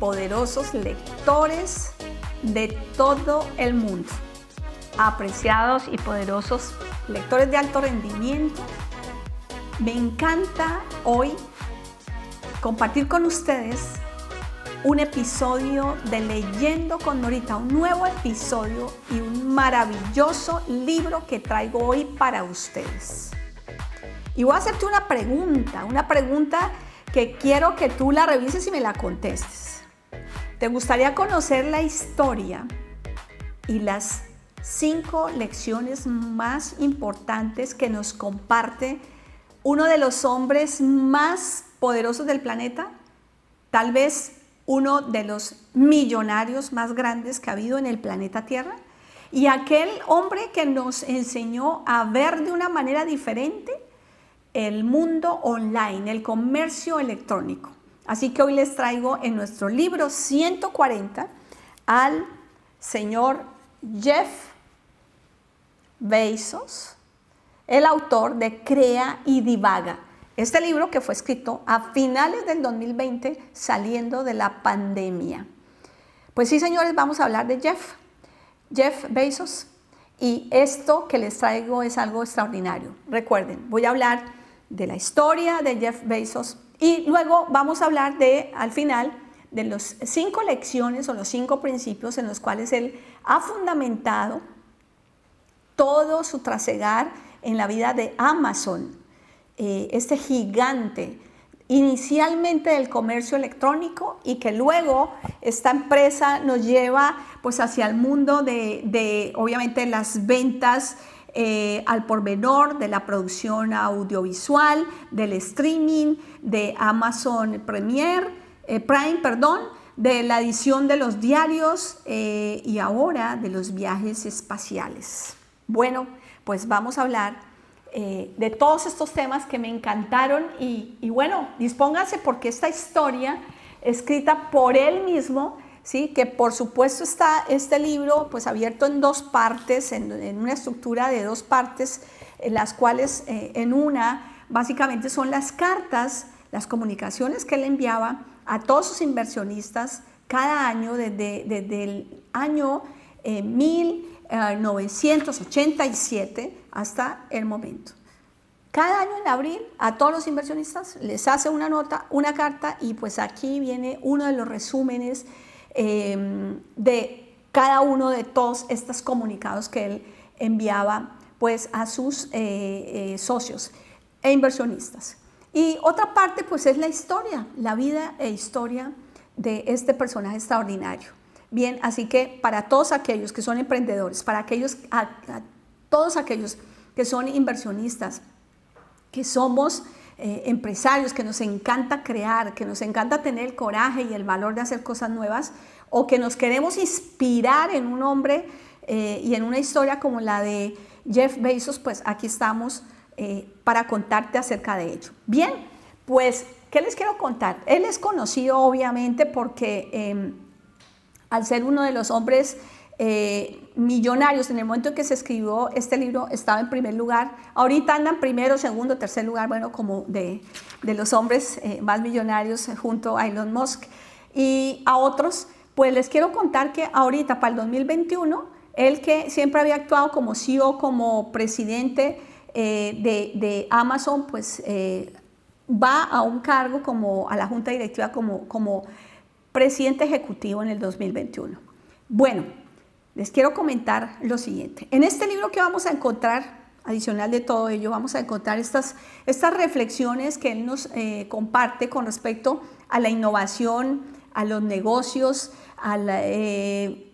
poderosos lectores de todo el mundo. Apreciados y poderosos lectores de alto rendimiento, me encanta hoy compartir con ustedes un episodio de Leyendo con Norita, un nuevo episodio y un maravilloso libro que traigo hoy para ustedes. Y voy a hacerte una pregunta, una pregunta que quiero que tú la revises y me la contestes. ¿Te gustaría conocer la historia y las cinco lecciones más importantes que nos comparte uno de los hombres más poderosos del planeta? Tal vez uno de los millonarios más grandes que ha habido en el planeta Tierra. Y aquel hombre que nos enseñó a ver de una manera diferente el mundo online, el comercio electrónico. Así que hoy les traigo en nuestro libro 140 al señor Jeff Bezos, el autor de Crea y Divaga. Este libro que fue escrito a finales del 2020 saliendo de la pandemia. Pues sí, señores, vamos a hablar de Jeff. Jeff Bezos. Y esto que les traigo es algo extraordinario. Recuerden, voy a hablar de la historia de Jeff Bezos y luego vamos a hablar de, al final, de las cinco lecciones o los cinco principios en los cuales él ha fundamentado todo su trasegar en la vida de Amazon, eh, este gigante inicialmente del comercio electrónico y que luego esta empresa nos lleva pues hacia el mundo de, de obviamente las ventas eh, al por de la producción audiovisual, del streaming, de Amazon Premier, eh, Prime, perdón, de la edición de los diarios eh, y ahora de los viajes espaciales. Bueno, pues vamos a hablar de todos estos temas que me encantaron y, y bueno, dispónganse porque esta historia escrita por él mismo que por supuesto está este libro pues abierto en dos partes, en, una estructura de dos partes, en las cuales eh, en una básicamente son las cartas, las comunicaciones que él enviaba a todos sus inversionistas cada año desde, el año 1987 eh, eh, hasta el momento. Cada año en abril a todos los inversionistas les hace una nota, una carta y pues aquí viene uno de los resúmenes Em, de cada uno de todos estos comunicados que él enviaba pues a sus eh, eh, socios e inversionistas. Y otra parte pues es la historia, la vida e historia de este personaje extraordinario. Bien, así que para todos aquellos que son emprendedores, para aquellos, todos aquellos que son inversionistas, que somos eh, empresarios, que nos encanta crear, que nos encanta tener el coraje y el valor de hacer cosas nuevas, o que nos queremos inspirar en un hombre eh, y en una historia como la de Jeff Bezos, pues aquí estamos eh, para contarte acerca de ello. Bien, pues, ¿qué les quiero contar? Él es conocido obviamente porque em, al ser uno de los hombres eh, millonarios. En el momento en que se escribió este libro estaba en primer lugar. Ahorita andan primero, segundo, tercer lugar, bueno, como de, los hombres eh, más millonarios eh, junto a Elon Musk y a otros. Pues les quiero contar que ahorita, para el 2021, el que siempre había actuado como CEO, como presidente de, Amazon, pues va a un cargo como a la junta directiva como, como presidente ejecutivo en el 2021. Bueno, les quiero comentar lo siguiente. En este libro que vamos a encontrar, adicional de todo ello, vamos a encontrar estas, estas reflexiones que él nos eh, comparte con respecto a la innovación, a los negocios, a, eh,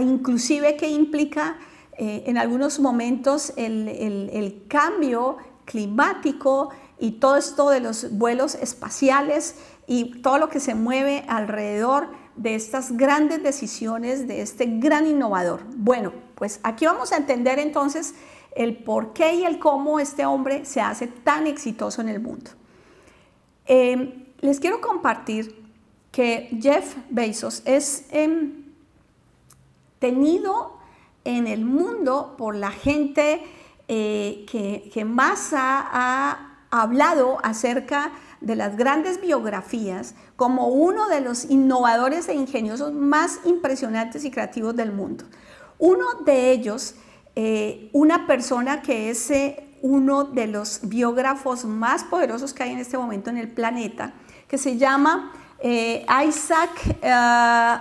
inclusive que implica eh, en algunos momentos el, el cambio climático y todo esto de los vuelos espaciales y todo lo que se mueve alrededor de estas grandes decisiones de este gran innovador? Bueno, pues aquí vamos a entender entonces el por qué y el cómo este hombre se hace tan exitoso en el mundo. Em, les quiero compartir que Jeff Bezos es em, tenido en el mundo por la gente eh, que, más ha, ha hablado acerca de las grandes biografías como uno de los innovadores e ingeniosos más impresionantes y creativos del mundo. Uno de ellos, eh, una persona que es eh, uno de los biógrafos más poderosos que hay en este momento en el planeta, que se llama eh, Isaac,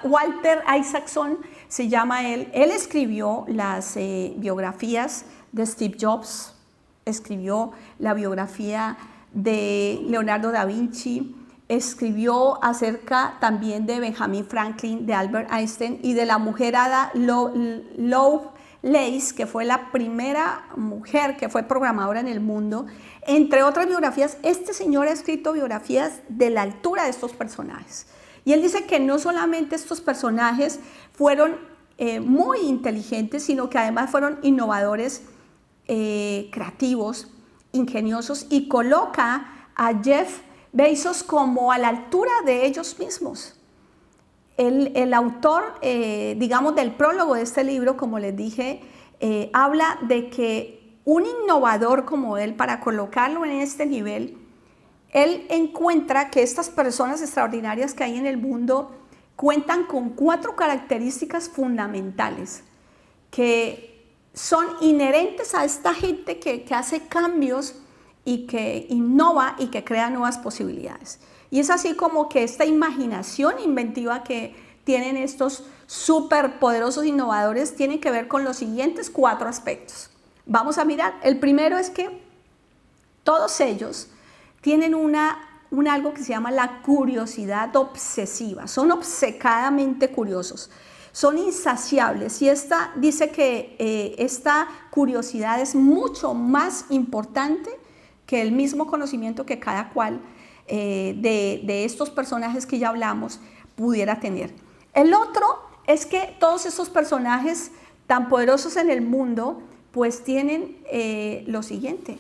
Walter Isaacson, se llama él. Él escribió las biografías de Steve Jobs, escribió la biografía de Leonardo da Vinci, escribió acerca también de Benjamin Franklin, de Albert Einstein y de la mujer Ada Love Lace, que fue la primera mujer que fue programadora en el mundo. Entre otras biografías, este señor ha escrito biografías de la altura de estos personajes. Y él dice que no solamente estos personajes fueron eh, muy inteligentes, sino que además fueron innovadores, eh, creativos, ingeniosos y coloca a Jeff Bezos como a la altura de ellos mismos. El, autor, eh, digamos, del prólogo de este libro, como les dije, eh, habla de que un innovador como él, para colocarlo en este nivel, él encuentra que estas personas extraordinarias que hay en el mundo cuentan con cuatro características fundamentales que son inherentes a esta gente que, hace cambios y que innova y que crea nuevas posibilidades. Y es así como que esta imaginación inventiva que tienen estos superpoderosos innovadores tiene que ver con los siguientes cuatro aspectos. Vamos a mirar. El primero es que todos ellos tienen un algo que se llama la curiosidad obsesiva. Son obcecadamente curiosos son insaciables y esta dice que eh, esta curiosidad es mucho más importante que el mismo conocimiento que cada cual eh, de, estos personajes que ya hablamos pudiera tener. El otro es que todos estos personajes tan poderosos en el mundo, pues tienen eh, lo siguiente,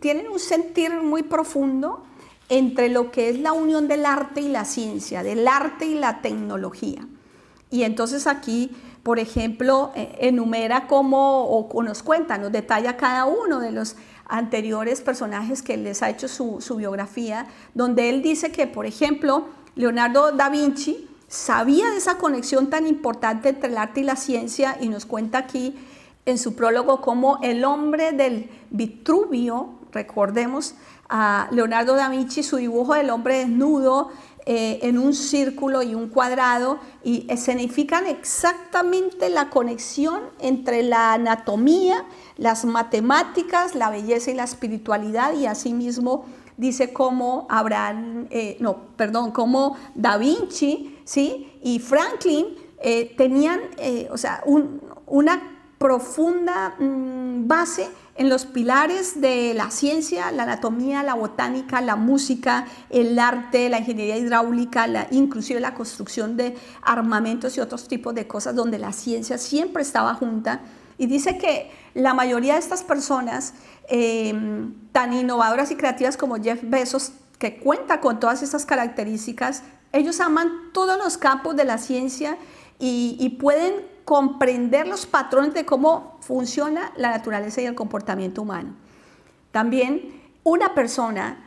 tienen un sentir muy profundo entre lo que es la unión del arte y la ciencia, del arte y la tecnología. Y entonces aquí, por ejemplo, eh, enumera cómo o nos cuenta, nos detalla cada uno de los anteriores personajes que les ha hecho su, biografía, donde él dice que, por ejemplo, Leonardo da Vinci sabía de esa conexión tan importante entre el arte y la ciencia y nos cuenta aquí en su prólogo cómo el hombre del Vitruvio, recordemos, a Leonardo da Vinci, su dibujo del hombre desnudo eh, en un círculo y un cuadrado y escenifican exactamente la conexión entre la anatomía, las matemáticas, la belleza y la espiritualidad y asimismo dice cómo Abraham, eh, no, perdón, cómo Da Vinci, ¿sí? Y Franklin eh, tenían, o sea, una profunda mm, base en los pilares de la ciencia, la anatomía, la botánica, la música, el arte, la ingeniería hidráulica, la, inclusive la construcción de armamentos y otros tipos de cosas donde la ciencia siempre estaba junta. Y dice que la mayoría de estas personas eh, tan innovadoras y creativas como Jeff Bezos, que cuenta con todas estas características, ellos aman todos los campos de la ciencia y pueden comprender los patrones de cómo funciona la naturaleza y el comportamiento humano. También una persona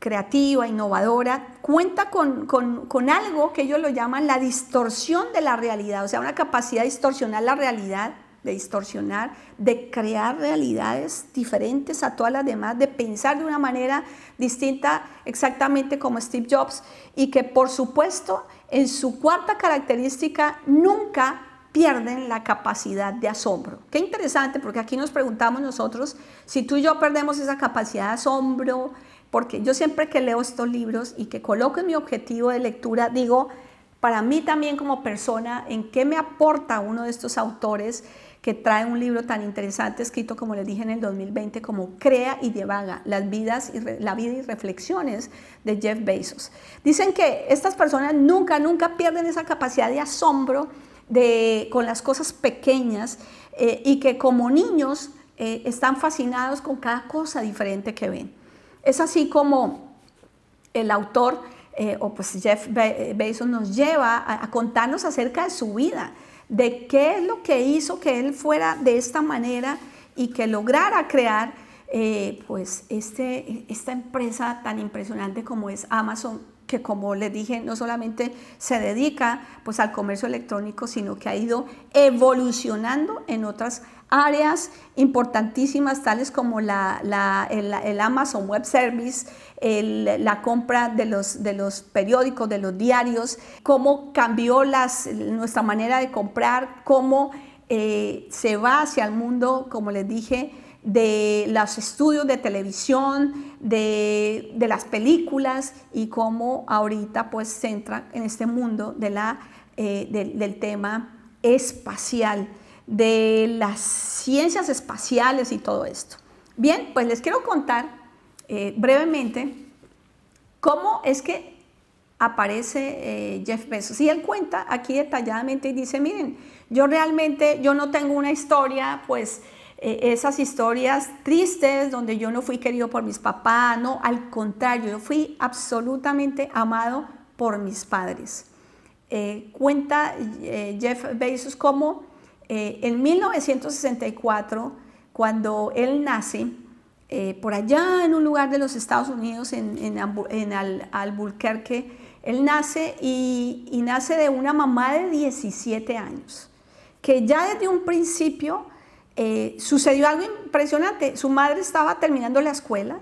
creativa, innovadora, cuenta con, algo que ellos lo llaman la distorsión de la realidad, o sea, una capacidad de distorsionar la realidad, de distorsionar, de crear realidades diferentes a todas las demás, de pensar de una manera distinta, exactamente como Steve Jobs, y que por supuesto en su cuarta característica nunca pierden la capacidad de asombro. Qué interesante, porque aquí nos preguntamos nosotros si tú y yo perdemos esa capacidad de asombro, porque yo siempre que leo estos libros y que coloco en mi objetivo de lectura, digo, para mí también como persona, ¿en qué me aporta uno de estos autores que trae un libro tan interesante escrito, como les dije, en el 2020, como Crea y Divaga, las vidas y la vida y reflexiones de Jeff Bezos? Dicen que estas personas nunca, nunca pierden esa capacidad de asombro con las cosas pequeñas eh, y que como niños eh, están fascinados con cada cosa diferente que ven. Es así como el autor, eh, o pues Jeff Bezos, nos lleva a, contarnos acerca de su vida, de qué es lo que hizo que él fuera de esta manera y que lograra crear pues este, esta empresa tan impresionante como es Amazon que como les dije, no solamente se dedica pues al comercio electrónico, sino que ha ido evolucionando en otras áreas importantísimas tales como el, Amazon Web Service, la compra de los, periódicos, de los diarios, cómo cambió nuestra manera de comprar, cómo eh, se va hacia el mundo, como les dije, de los estudios de televisión, de, las películas y cómo ahorita pues se entra en este mundo de la, eh, del, tema espacial, de las ciencias espaciales y todo esto. Bien, pues les quiero contar eh, brevemente cómo es que aparece eh, Jeff Bezos. Y él cuenta aquí detalladamente y dice, miren, yo realmente, yo no tengo una historia, pues eh, esas historias tristes donde yo no fui querido por mis papás, no, al contrario, yo fui absolutamente amado por mis padres. Eh, cuenta eh, Jeff Bezos cómo en 1964, cuando él nace, por allá en un lugar de los Estados Unidos, en, en, al, Albuquerque, él nace y nace de una mamá de 17 años, que ya desde un principio eh, sucedió algo impresionante. Su madre estaba terminando la escuela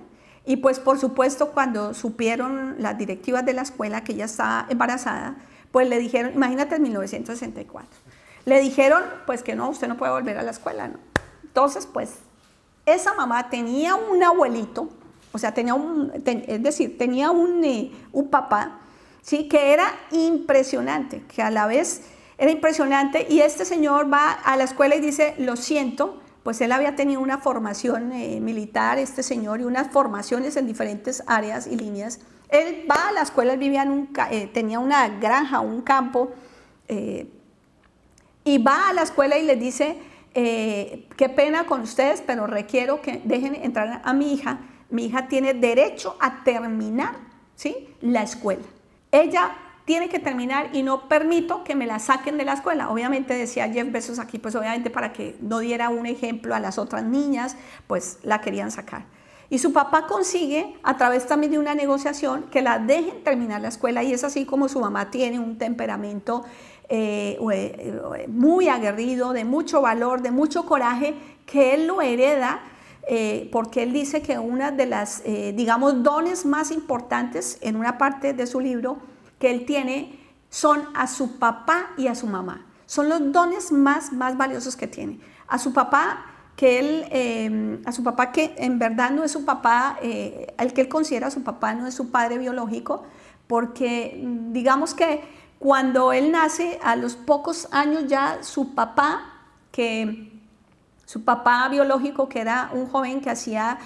y pues por supuesto cuando supieron las directivas de la escuela que ella estaba embarazada, pues le dijeron, imagínate en 1964, le dijeron pues que no, usted no puede volver a la escuela, ¿no? Entonces pues esa mamá tenía un abuelito, o sea, tenía un, es decir, tenía un, eh, un papá, ¿sí? Que era impresionante, que a la vez era impresionante y este señor va a la escuela y dice, lo siento, pues él había tenido una formación eh, militar, este señor, y unas formaciones en diferentes áreas y líneas. Él va a la escuela, él vivía nunca eh, tenía una granja, un campo, eh, y va a la escuela y le dice, qué pena con ustedes, pero requiero que dejen entrar a mi hija. Mi hija tiene derecho a terminar ¿sí? la escuela. Ella tiene que terminar y no permito que me la saquen de la escuela. Obviamente decía Jeff besos aquí, pues obviamente para que no diera un ejemplo a las otras niñas, pues la querían sacar. Y su papá consigue, a través también de una negociación, que la dejen terminar la escuela y es así como su mamá tiene un temperamento eh, eh, muy aguerrido, de mucho valor, de mucho coraje, que él lo hereda eh, porque él dice que una de las, digamos, dones más importantes en una parte de su libro que él tiene son a su papá y a su mamá. Son los dones más, más valiosos que tiene. A su papá, que él, em, a su papá que en verdad no es su papá, eh, el que él considera su papá no es su padre biológico, porque mm, digamos que cuando él nace, a los pocos años ya su papá, que su papá biológico, que era un joven que hacía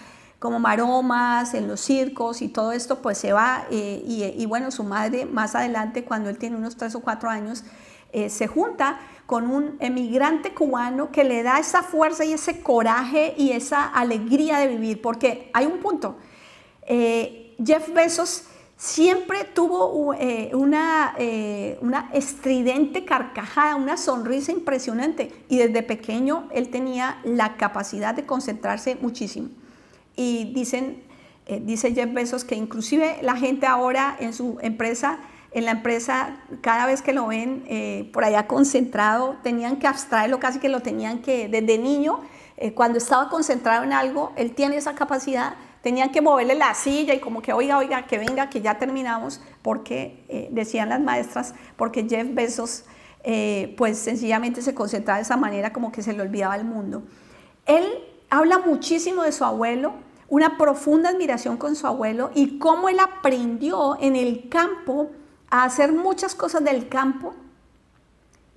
como maromas, en los circos y todo esto, pues se va. Eh, y, bueno, su madre más adelante, cuando él tiene unos tres o cuatro años, eh, se junta con un emigrante cubano que le da esa fuerza y ese coraje y esa alegría de vivir, porque hay un punto. Eh, Jeff Bezos siempre tuvo una, una estridente carcajada, una sonrisa impresionante y desde pequeño él tenía la capacidad de concentrarse muchísimo. Y dicen, eh, dice Jeff Bezos que inclusive la gente ahora en su empresa, en la empresa, cada vez que lo ven eh, por allá concentrado, tenían que abstraerlo, casi que lo tenían que, desde niño, eh, cuando estaba concentrado en algo, él tiene esa capacidad, tenían que moverle la silla y como que, oiga, oiga, que venga, que ya terminamos, porque decían las maestras, porque Jeff Bezos... pues sencillamente se concentraba de esa manera como que se le olvidaba el mundo. Él habla muchísimo de su abuelo, una profunda admiración con su abuelo y cómo él aprendió en el campo a hacer muchas cosas del campo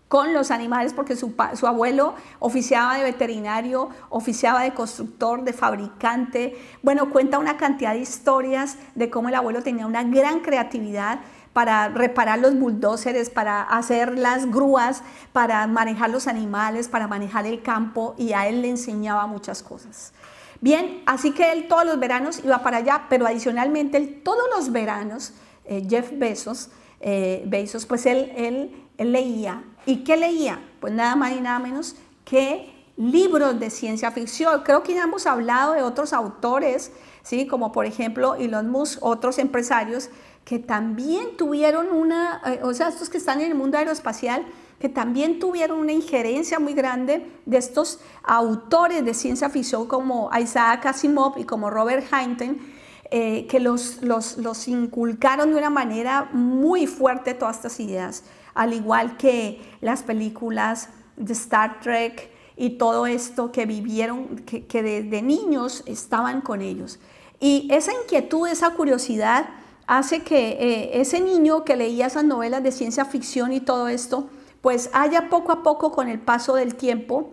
con los animales, porque su, su, abuelo oficiaba de veterinario, oficiaba de constructor, de fabricante. Bueno, cuenta una cantidad de historias de cómo el abuelo tenía una gran creatividad para reparar los bulldozers, para hacer las grúas, para manejar los animales, para manejar el campo y a él le enseñaba muchas cosas. Bien, así que él todos los veranos iba para allá, pero adicionalmente él todos los veranos, eh, Jeff Bezos, eh, pues él, él, leía. ¿Y qué leía? Pues nada más y nada menos que libros de ciencia ficción. Creo que ya hemos hablado de otros autores, ¿sí? como por ejemplo Elon Musk, otros empresarios que también tuvieron una, eh, o sea, estos que están en el mundo aeroespacial, que también tuvieron una injerencia muy grande de estos autores de ciencia ficción como Isaac Asimov y como Robert Heinlein, eh, que los, inculcaron de una manera muy fuerte todas estas ideas, al igual que las películas de Star Trek y todo esto que vivieron, que, de niños estaban con ellos. Y esa inquietud, esa curiosidad, hace que eh, ese niño que leía esas novelas de ciencia ficción y todo esto, pues haya poco a poco con el paso del tiempo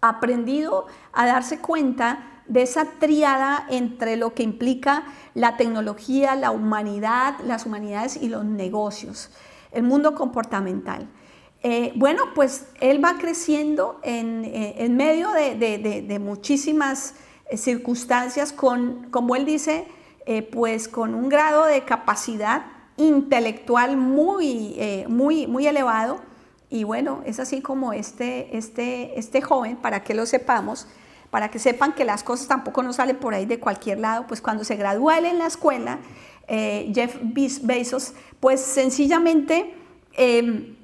aprendido a darse cuenta de esa triada entre lo que implica la tecnología, la humanidad, las humanidades y los negocios, el mundo comportamental. Eh, bueno, pues él va creciendo en, eh, medio de, de muchísimas circunstancias con, como él dice, eh, pues con un grado de capacidad intelectual muy, eh, muy, muy elevado. Y bueno, es así como este, este, este joven, para que lo sepamos, para que sepan que las cosas tampoco no salen por ahí de cualquier lado, pues cuando se gradúa en la escuela, eh, Jeff Bezos, pues sencillamente em,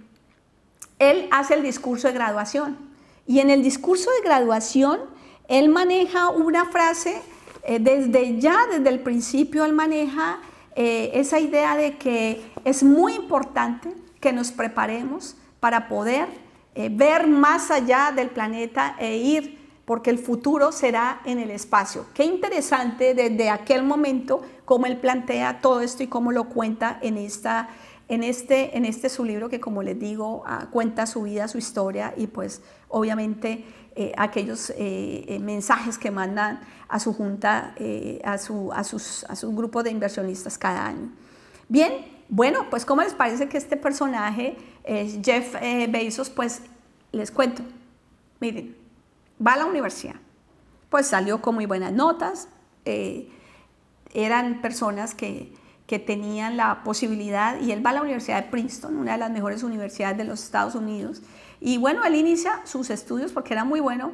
él hace el discurso de graduación. Y en el discurso de graduación, él maneja una frase eh, desde ya, desde el principio, él maneja eh, esa idea de que es muy importante que nos preparemos para poder eh, ver más allá del planeta e ir, porque el futuro será en el espacio. Qué interesante desde aquel momento cómo él plantea todo esto y cómo lo cuenta en esta en este, en este su libro que como les digo ah, cuenta su vida, su historia y pues obviamente eh, aquellos eh, eh, mensajes que mandan a su junta, a, su, a, sus, a su grupo de inversionistas cada año. Bien, bueno, pues ¿cómo les parece que este personaje, Jeff Bezos, pues les cuento, miren, va a la universidad, pues salió con muy buenas notas, eran personas que, que tenían la posibilidad, y él va a la Universidad de Princeton, una de las mejores universidades de los Estados Unidos, y bueno, él inicia sus estudios porque era muy bueno.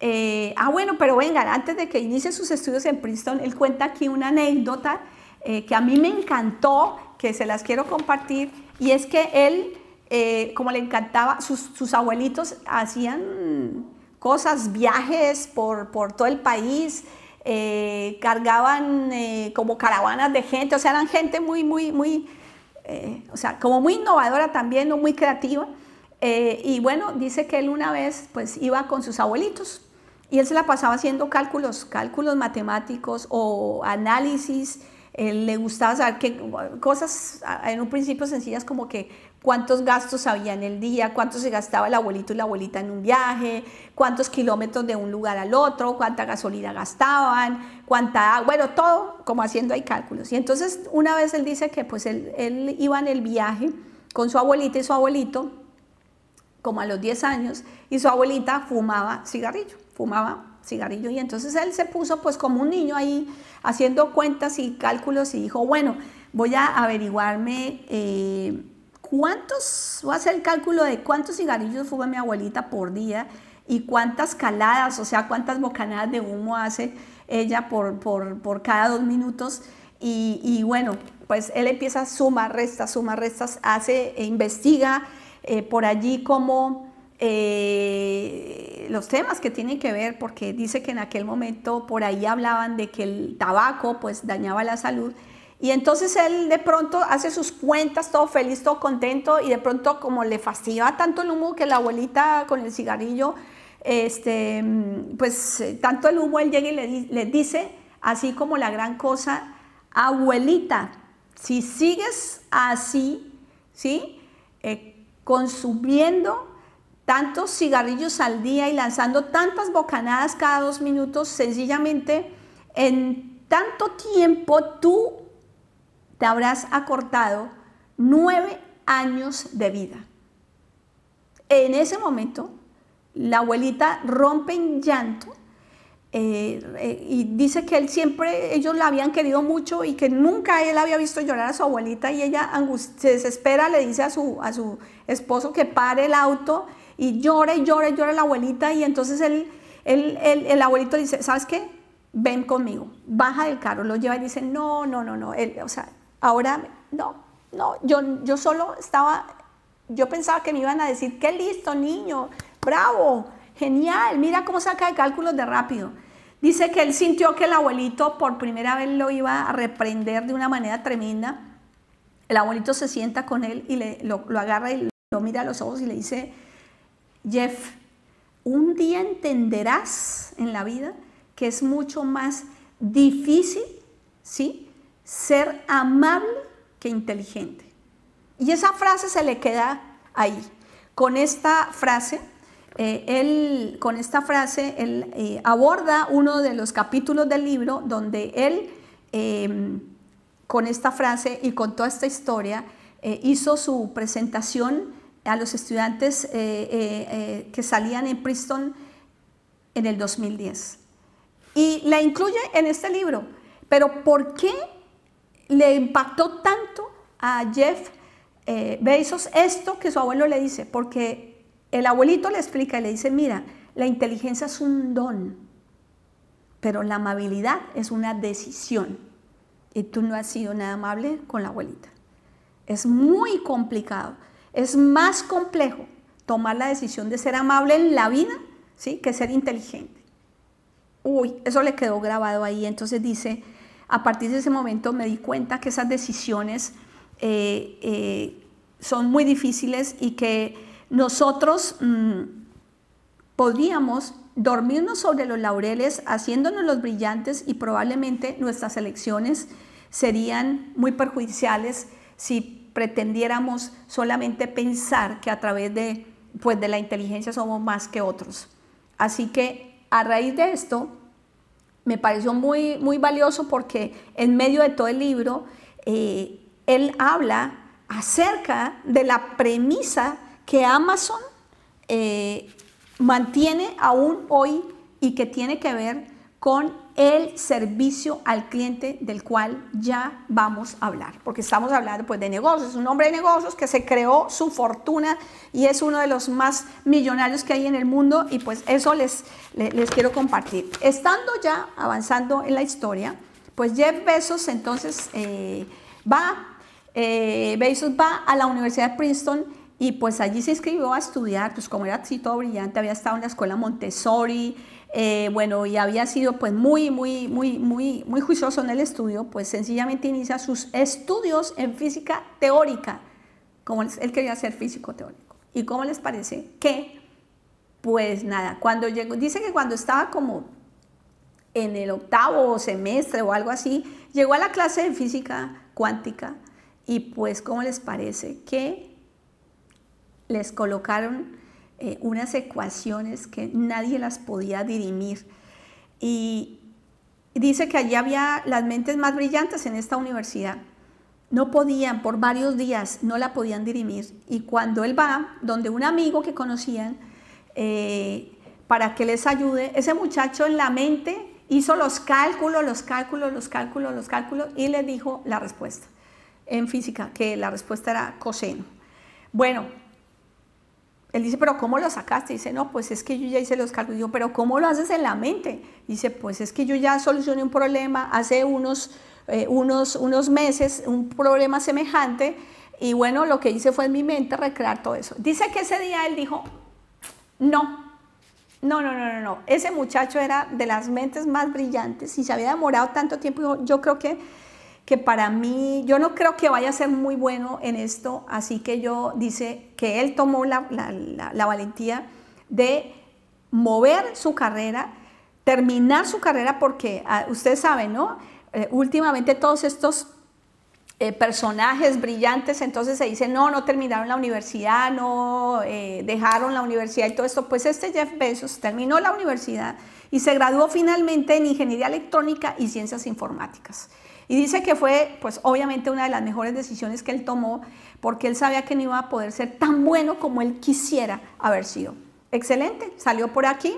Eh, ah, bueno, pero vengan, antes de que inicie sus estudios en Princeton, él cuenta aquí una anécdota eh, que a mí me encantó, que se las quiero compartir, y es que él, eh, como le encantaba, sus, abuelitos hacían cosas, viajes por, todo el país, cargaban como caravanas de gente, o sea, eran gente muy, muy, muy, o sea, como muy innovadora también, muy creativa. Eh, y bueno, dice que él una vez pues iba con sus abuelitos y él se la pasaba haciendo cálculos, cálculos matemáticos o análisis. le gustaba saber cosas en un principio sencillas como que cuántos gastos había en el día, cuánto se gastaba el abuelito y la abuelita en un viaje, cuántos kilómetros de un lugar al otro, cuánta gasolina gastaban, cuánta, bueno, todo como haciendo ahí cálculos. Y entonces una vez él dice que pues él iba en el viaje con su abuelita y su abuelito como a los 10 años, y su abuelita fumaba cigarrillo, fumaba cigarrillo, y entonces él se puso pues como un niño ahí haciendo cuentas y cálculos y dijo, bueno, voy a averiguarme eh, cuántos, voy a hacer el cálculo de cuántos cigarrillos fuma mi abuelita por día y cuántas caladas, o sea, cuántas bocanadas de humo hace ella por, por, cada dos minutos. Y, bueno, pues él empieza a sumar, restas, suma, restas, hace, e investiga eh, por allí como eh, los temas que tienen que ver, porque dice que en aquel momento por ahí hablaban de que el tabaco pues dañaba la salud. Y entonces él de pronto hace sus cuentas, todo feliz, todo contento, y de pronto como le fastidia tanto el humo que la abuelita con el cigarrillo, este, pues eh, tanto el humo, él llega y le, le dice, así como la gran cosa, abuelita, si sigues así, ¿sí? Eh, consumiendo tantos cigarrillos al día y lanzando tantas bocanadas cada dos minutos, sencillamente en tanto tiempo tú te habrás acortado nueve años de vida. En ese momento, la abuelita rompe en llanto eh, eh, y dice que él siempre, ellos la habían querido mucho y que nunca él había visto llorar a su abuelita y ella se desespera, le dice a su, a su esposo que pare el auto y llora y llora y llora la abuelita y entonces él, él, el abuelito dice, ¿sabes qué? Ven conmigo, baja del carro, lo lleva y dice, no, no, no, no, él, o sea, ahora no, no, yo, yo solo estaba, yo pensaba que me iban a decir, qué listo niño, bravo, Genial, mira cómo saca de cálculos de rápido. Dice que él sintió que el abuelito por primera vez lo iba a reprender de una manera tremenda. El abuelito se sienta con él y lo, agarra y lo mira a los ojos y le dice, Jeff, un día entenderás en la vida que es mucho más difícil, ¿sí? Ser amable que inteligente. Y esa frase se le queda ahí. Con esta frase eh, él, con esta frase, él eh, aborda uno de los capítulos del libro donde él, em, con esta frase y con toda esta historia, eh, hizo su presentación a los estudiantes que salían en Princeton en el 2010. Y la incluye en este libro. Pero ¿por qué le impactó tanto a Jeff Bezos esto que su abuelo le dice? Porque el abuelito le explica y le dice, mira, la inteligencia es un don, pero la amabilidad es una decisión. Y tú no has sido nada amable con la abuelita. Es muy complicado, es más complejo tomar la decisión de ser amable en la vida, ¿sí? Que ser inteligente. Uy, eso le quedó grabado ahí. Entonces dice, a partir de ese momento me di cuenta que esas decisiones eh, eh, son muy difíciles y que nosotros mm, podíamos dormirnos sobre los laureles haciéndonos los brillantes y probablemente nuestras elecciones serían muy perjudiciales si pretendiéramos solamente pensar que a través de, pues, de la inteligencia somos más que otros. Así que a raíz de esto, me pareció muy, muy valioso porque en medio de todo el libro, eh, él habla acerca de la premisa que Amazon eh, mantiene aún hoy y que tiene que ver con el servicio al cliente del cual ya vamos a hablar, porque estamos hablando pues de negocios, un hombre de negocios que se creó su fortuna y es uno de los más millonarios que hay en el mundo y pues eso les, les, quiero compartir. Estando ya avanzando en la historia, pues Jeff Bezos entonces eh, va, eh, va a la Universidad de Princeton y pues allí se inscribió a estudiar, pues como era así todo brillante, había estado en la escuela Montessori, eh, bueno, y había sido pues muy, muy, muy, muy, muy juicioso en el estudio, pues sencillamente inicia sus estudios en física teórica, como él quería ser físico teórico. ¿Y cómo les parece? Que, pues nada, cuando llegó, dice que cuando estaba como en el octavo semestre o algo así, llegó a la clase de física cuántica y pues, ¿cómo les parece? Que les colocaron eh, unas ecuaciones que nadie las podía dirimir. Y dice que allí había las mentes más brillantes en esta universidad. No podían, por varios días, no la podían dirimir. Y cuando él va, donde un amigo que conocían, eh, para que les ayude, ese muchacho en la mente hizo los cálculos, los cálculos, los cálculos, los cálculos y le dijo la respuesta en física, que la respuesta era coseno. Bueno, él dice, pero ¿cómo lo sacaste? dice, no, pues es que yo ya hice los cálculos. Dijo, pero ¿cómo lo haces en la mente? dice, pues es que yo ya solucioné un problema hace unos, eh, unos, unos meses, un problema semejante. Y bueno, lo que hice fue en mi mente recrear todo eso. Dice que ese día él dijo, no, no, no, no, no, no. Ese muchacho era de las mentes más brillantes y se había demorado tanto tiempo. Yo creo que que para mí, yo no creo que vaya a ser muy bueno en esto, así que yo dice que él tomó la, valentía de mover su carrera, terminar su carrera, porque ah, ustedes saben, ¿no? Eh, últimamente todos estos eh, personajes brillantes, entonces se dice, no, no terminaron la universidad, no eh, dejaron la universidad y todo esto. Pues este Jeff Bezos terminó la universidad y se graduó finalmente en ingeniería electrónica y ciencias informáticas. Y dice que fue, pues obviamente, una de las mejores decisiones que él tomó porque él sabía que no iba a poder ser tan bueno como él quisiera haber sido. Excelente, salió por aquí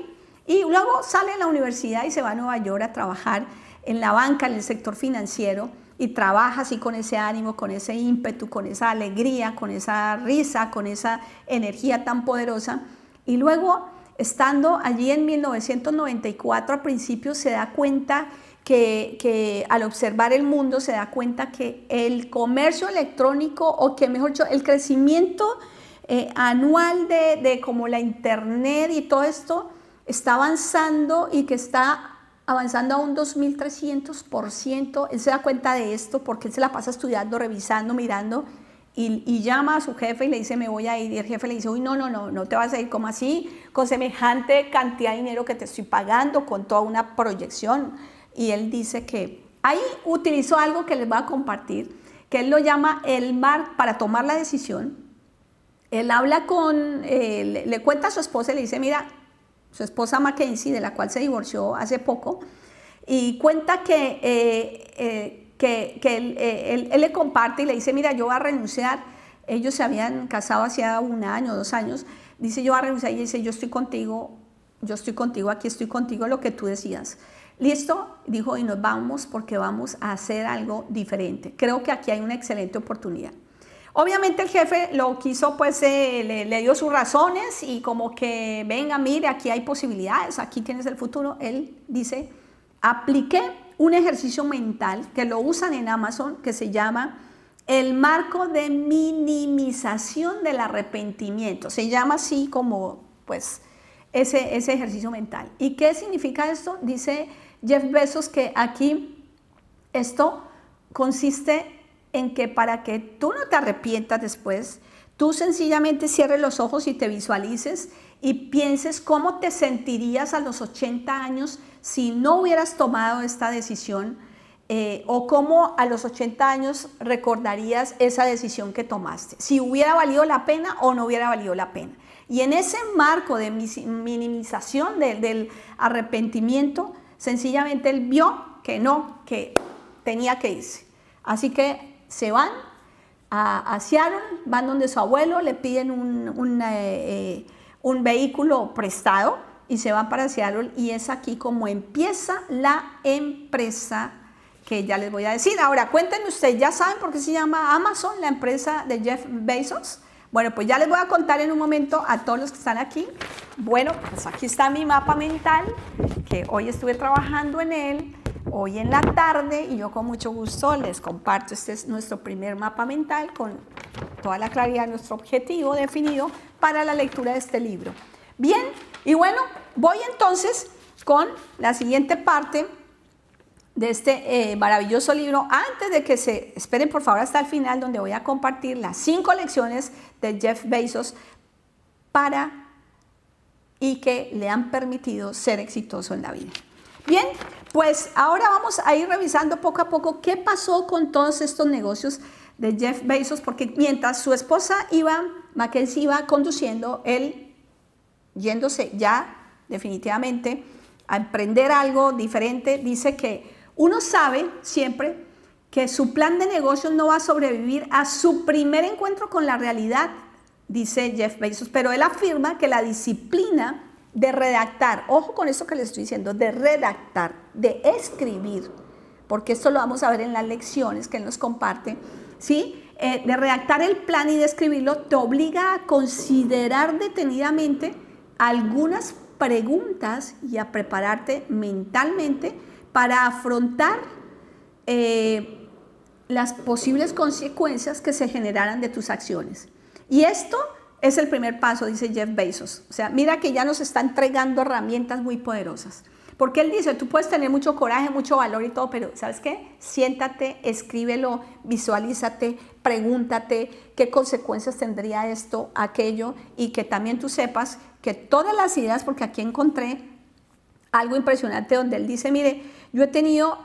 y luego sale a la universidad y se va a Nueva York a trabajar en la banca, en el sector financiero y trabaja así con ese ánimo, con ese ímpetu, con esa alegría, con esa risa, con esa energía tan poderosa. Y luego, estando allí en 1994, a principios se da cuenta que, al observar el mundo se da cuenta que el comercio electrónico, o que mejor dicho, el crecimiento eh, anual de, de, como la internet y todo esto está avanzando y que está avanzando a un 2.300%. Él se da cuenta de esto porque él se la pasa estudiando, revisando, mirando y, y, llama a su jefe y le dice, me voy a ir. Y el jefe le dice, uy, no, no, no, no te vas a ir como así, con semejante cantidad de dinero que te estoy pagando, con toda una proyección y él dice que ahí utilizó algo que les va a compartir, que él lo llama el mar para tomar la decisión. Él habla con, eh, le, cuenta a su esposa y le dice, mira, su esposa Mackenzie, de la cual se divorció hace poco, y cuenta que, eh, eh, que, él, le comparte y le dice, mira, yo voy a renunciar ellos se habían casado hacía un año, dos años, dice yo a renunciar y dice yo estoy contigo, yo estoy contigo, aquí estoy contigo, lo que tú decías. Listo, dijo, y nos vamos porque vamos a hacer algo diferente. Creo que aquí hay una excelente oportunidad. Obviamente el jefe lo quiso, pues eh, le, dio sus razones y como que, venga, mire, aquí hay posibilidades, aquí tienes el futuro. Él dice, apliqué un ejercicio mental que lo usan en Amazon que se llama el marco de minimización del arrepentimiento. Se llama así como, pues, ese, ese ejercicio mental. ¿Y qué significa esto? Dice Jeff Bezos, que aquí esto consiste en que para que tú no te arrepientas después, tú sencillamente cierres los ojos y te visualices y pienses cómo te sentirías a los 80 años si no hubieras tomado esta decisión eh, o cómo a los 80 años recordarías esa decisión que tomaste, si hubiera valido la pena o no hubiera valido la pena. Y en ese marco de minimización del arrepentimiento, Sencillamente él vio que no, que tenía que irse. Así que se van a, Seattle, van donde su abuelo, le piden un, eh, eh, un vehículo prestado y se van para Seattle y es aquí como empieza la empresa que ya les voy a decir. Ahora, cuéntenme ustedes, ¿ya saben por qué se llama Amazon, la empresa de Jeff Bezos? Bueno, pues ya les voy a contar en un momento a todos los que están aquí. Bueno, pues aquí está mi mapa mental, que hoy estuve trabajando en él, hoy en la tarde, y yo con mucho gusto les comparto. Este es nuestro primer mapa mental con toda la claridad nuestro objetivo definido para la lectura de este libro. Bien, y bueno, voy entonces con la siguiente parte de este eh, maravilloso libro. Antes de que se esperen, por favor, hasta el final, donde voy a compartir las cinco lecciones de Jeff Bezos para y que le han permitido ser exitoso en la vida. Bien, pues ahora vamos a ir revisando poco a poco qué pasó con todos estos negocios de Jeff Bezos, porque mientras su esposa iba, Mackenzie iba conduciendo, él yéndose ya definitivamente a emprender algo diferente, dice que uno sabe siempre que su plan de negocios no va a sobrevivir a su primer encuentro con la realidad, dice Jeff Bezos, pero él afirma que la disciplina de redactar, ojo con eso que le estoy diciendo, de redactar, de escribir, porque esto lo vamos a ver en las lecciones que él nos comparte, ¿sí? Eh, de redactar el plan y de escribirlo te obliga a considerar detenidamente algunas preguntas y a prepararte mentalmente para afrontar eh, las posibles consecuencias que se generaran de tus acciones. Y esto es el primer paso, dice Jeff Bezos. O sea, mira que ya nos está entregando herramientas muy poderosas. Porque él dice, tú puedes tener mucho coraje, mucho valor y todo, pero ¿sabes qué? Siéntate, escríbelo, visualízate, pregúntate qué consecuencias tendría esto, aquello, y que también tú sepas que todas las ideas, porque aquí encontré algo impresionante donde él dice, mire, yo he tenido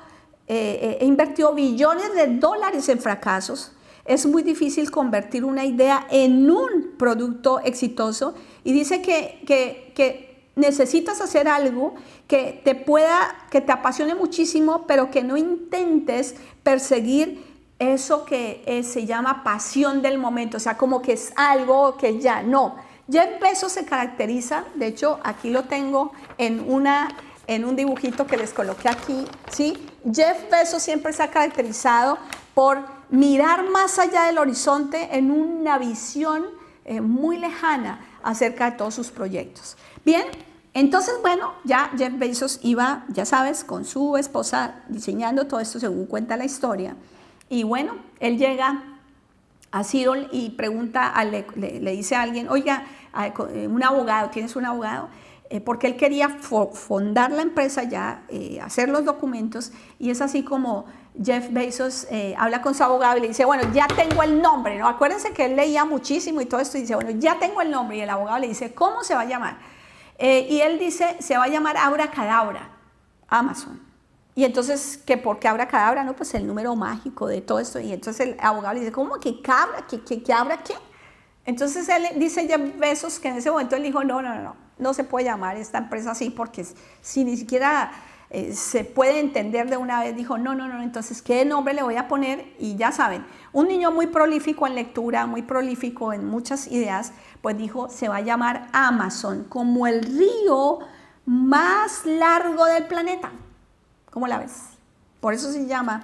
eh, eh billones de dólares en fracasos. Es muy difícil convertir una idea en un producto exitoso y dice que, que, necesitas hacer algo que te pueda, que te apasione muchísimo, pero que no intentes perseguir eso que eh, se llama pasión del momento, o sea, como que es algo que ya no. Jeff peso se caracteriza, de hecho aquí lo tengo en una en un dibujito que les coloqué aquí, ¿sí? Jeff Bezos siempre se ha caracterizado por mirar más allá del horizonte en una visión eh, muy lejana acerca de todos sus proyectos. Bien, entonces, bueno, ya Jeff Bezos iba, ya sabes, con su esposa diseñando todo esto según cuenta la historia. Y bueno, él llega a Seattle y pregunta, le, le, dice a alguien, oiga, eh, un abogado, ¿tienes un abogado? Eh, porque él quería fundar la empresa ya, eh, hacer los documentos, y es así como Jeff Bezos eh, habla con su abogado y le dice, bueno, ya tengo el nombre, ¿no? Acuérdense que él leía muchísimo y todo esto, y dice, bueno, ya tengo el nombre, y el abogado le dice, ¿cómo se va a llamar? y él dice, se va a llamar Abra Cadabra, Amazon. Y entonces, que ¿por qué Abra Cadabra? No, pues el número mágico de todo esto, y entonces el abogado le dice, ¿cómo que cabra? ¿Que, que, abra qué? Entonces él dice Jeff Bezos que en ese momento él dijo, no, no, no no se puede llamar esta empresa así porque si ni siquiera eh, se puede entender de una vez, dijo, no, no, no, entonces, ¿qué nombre le voy a poner? Y ya saben, un niño muy prolífico en lectura, muy prolífico en muchas ideas, pues dijo, se va a llamar Amazon, como el río más largo del planeta. ¿Cómo la ves? Por eso se llama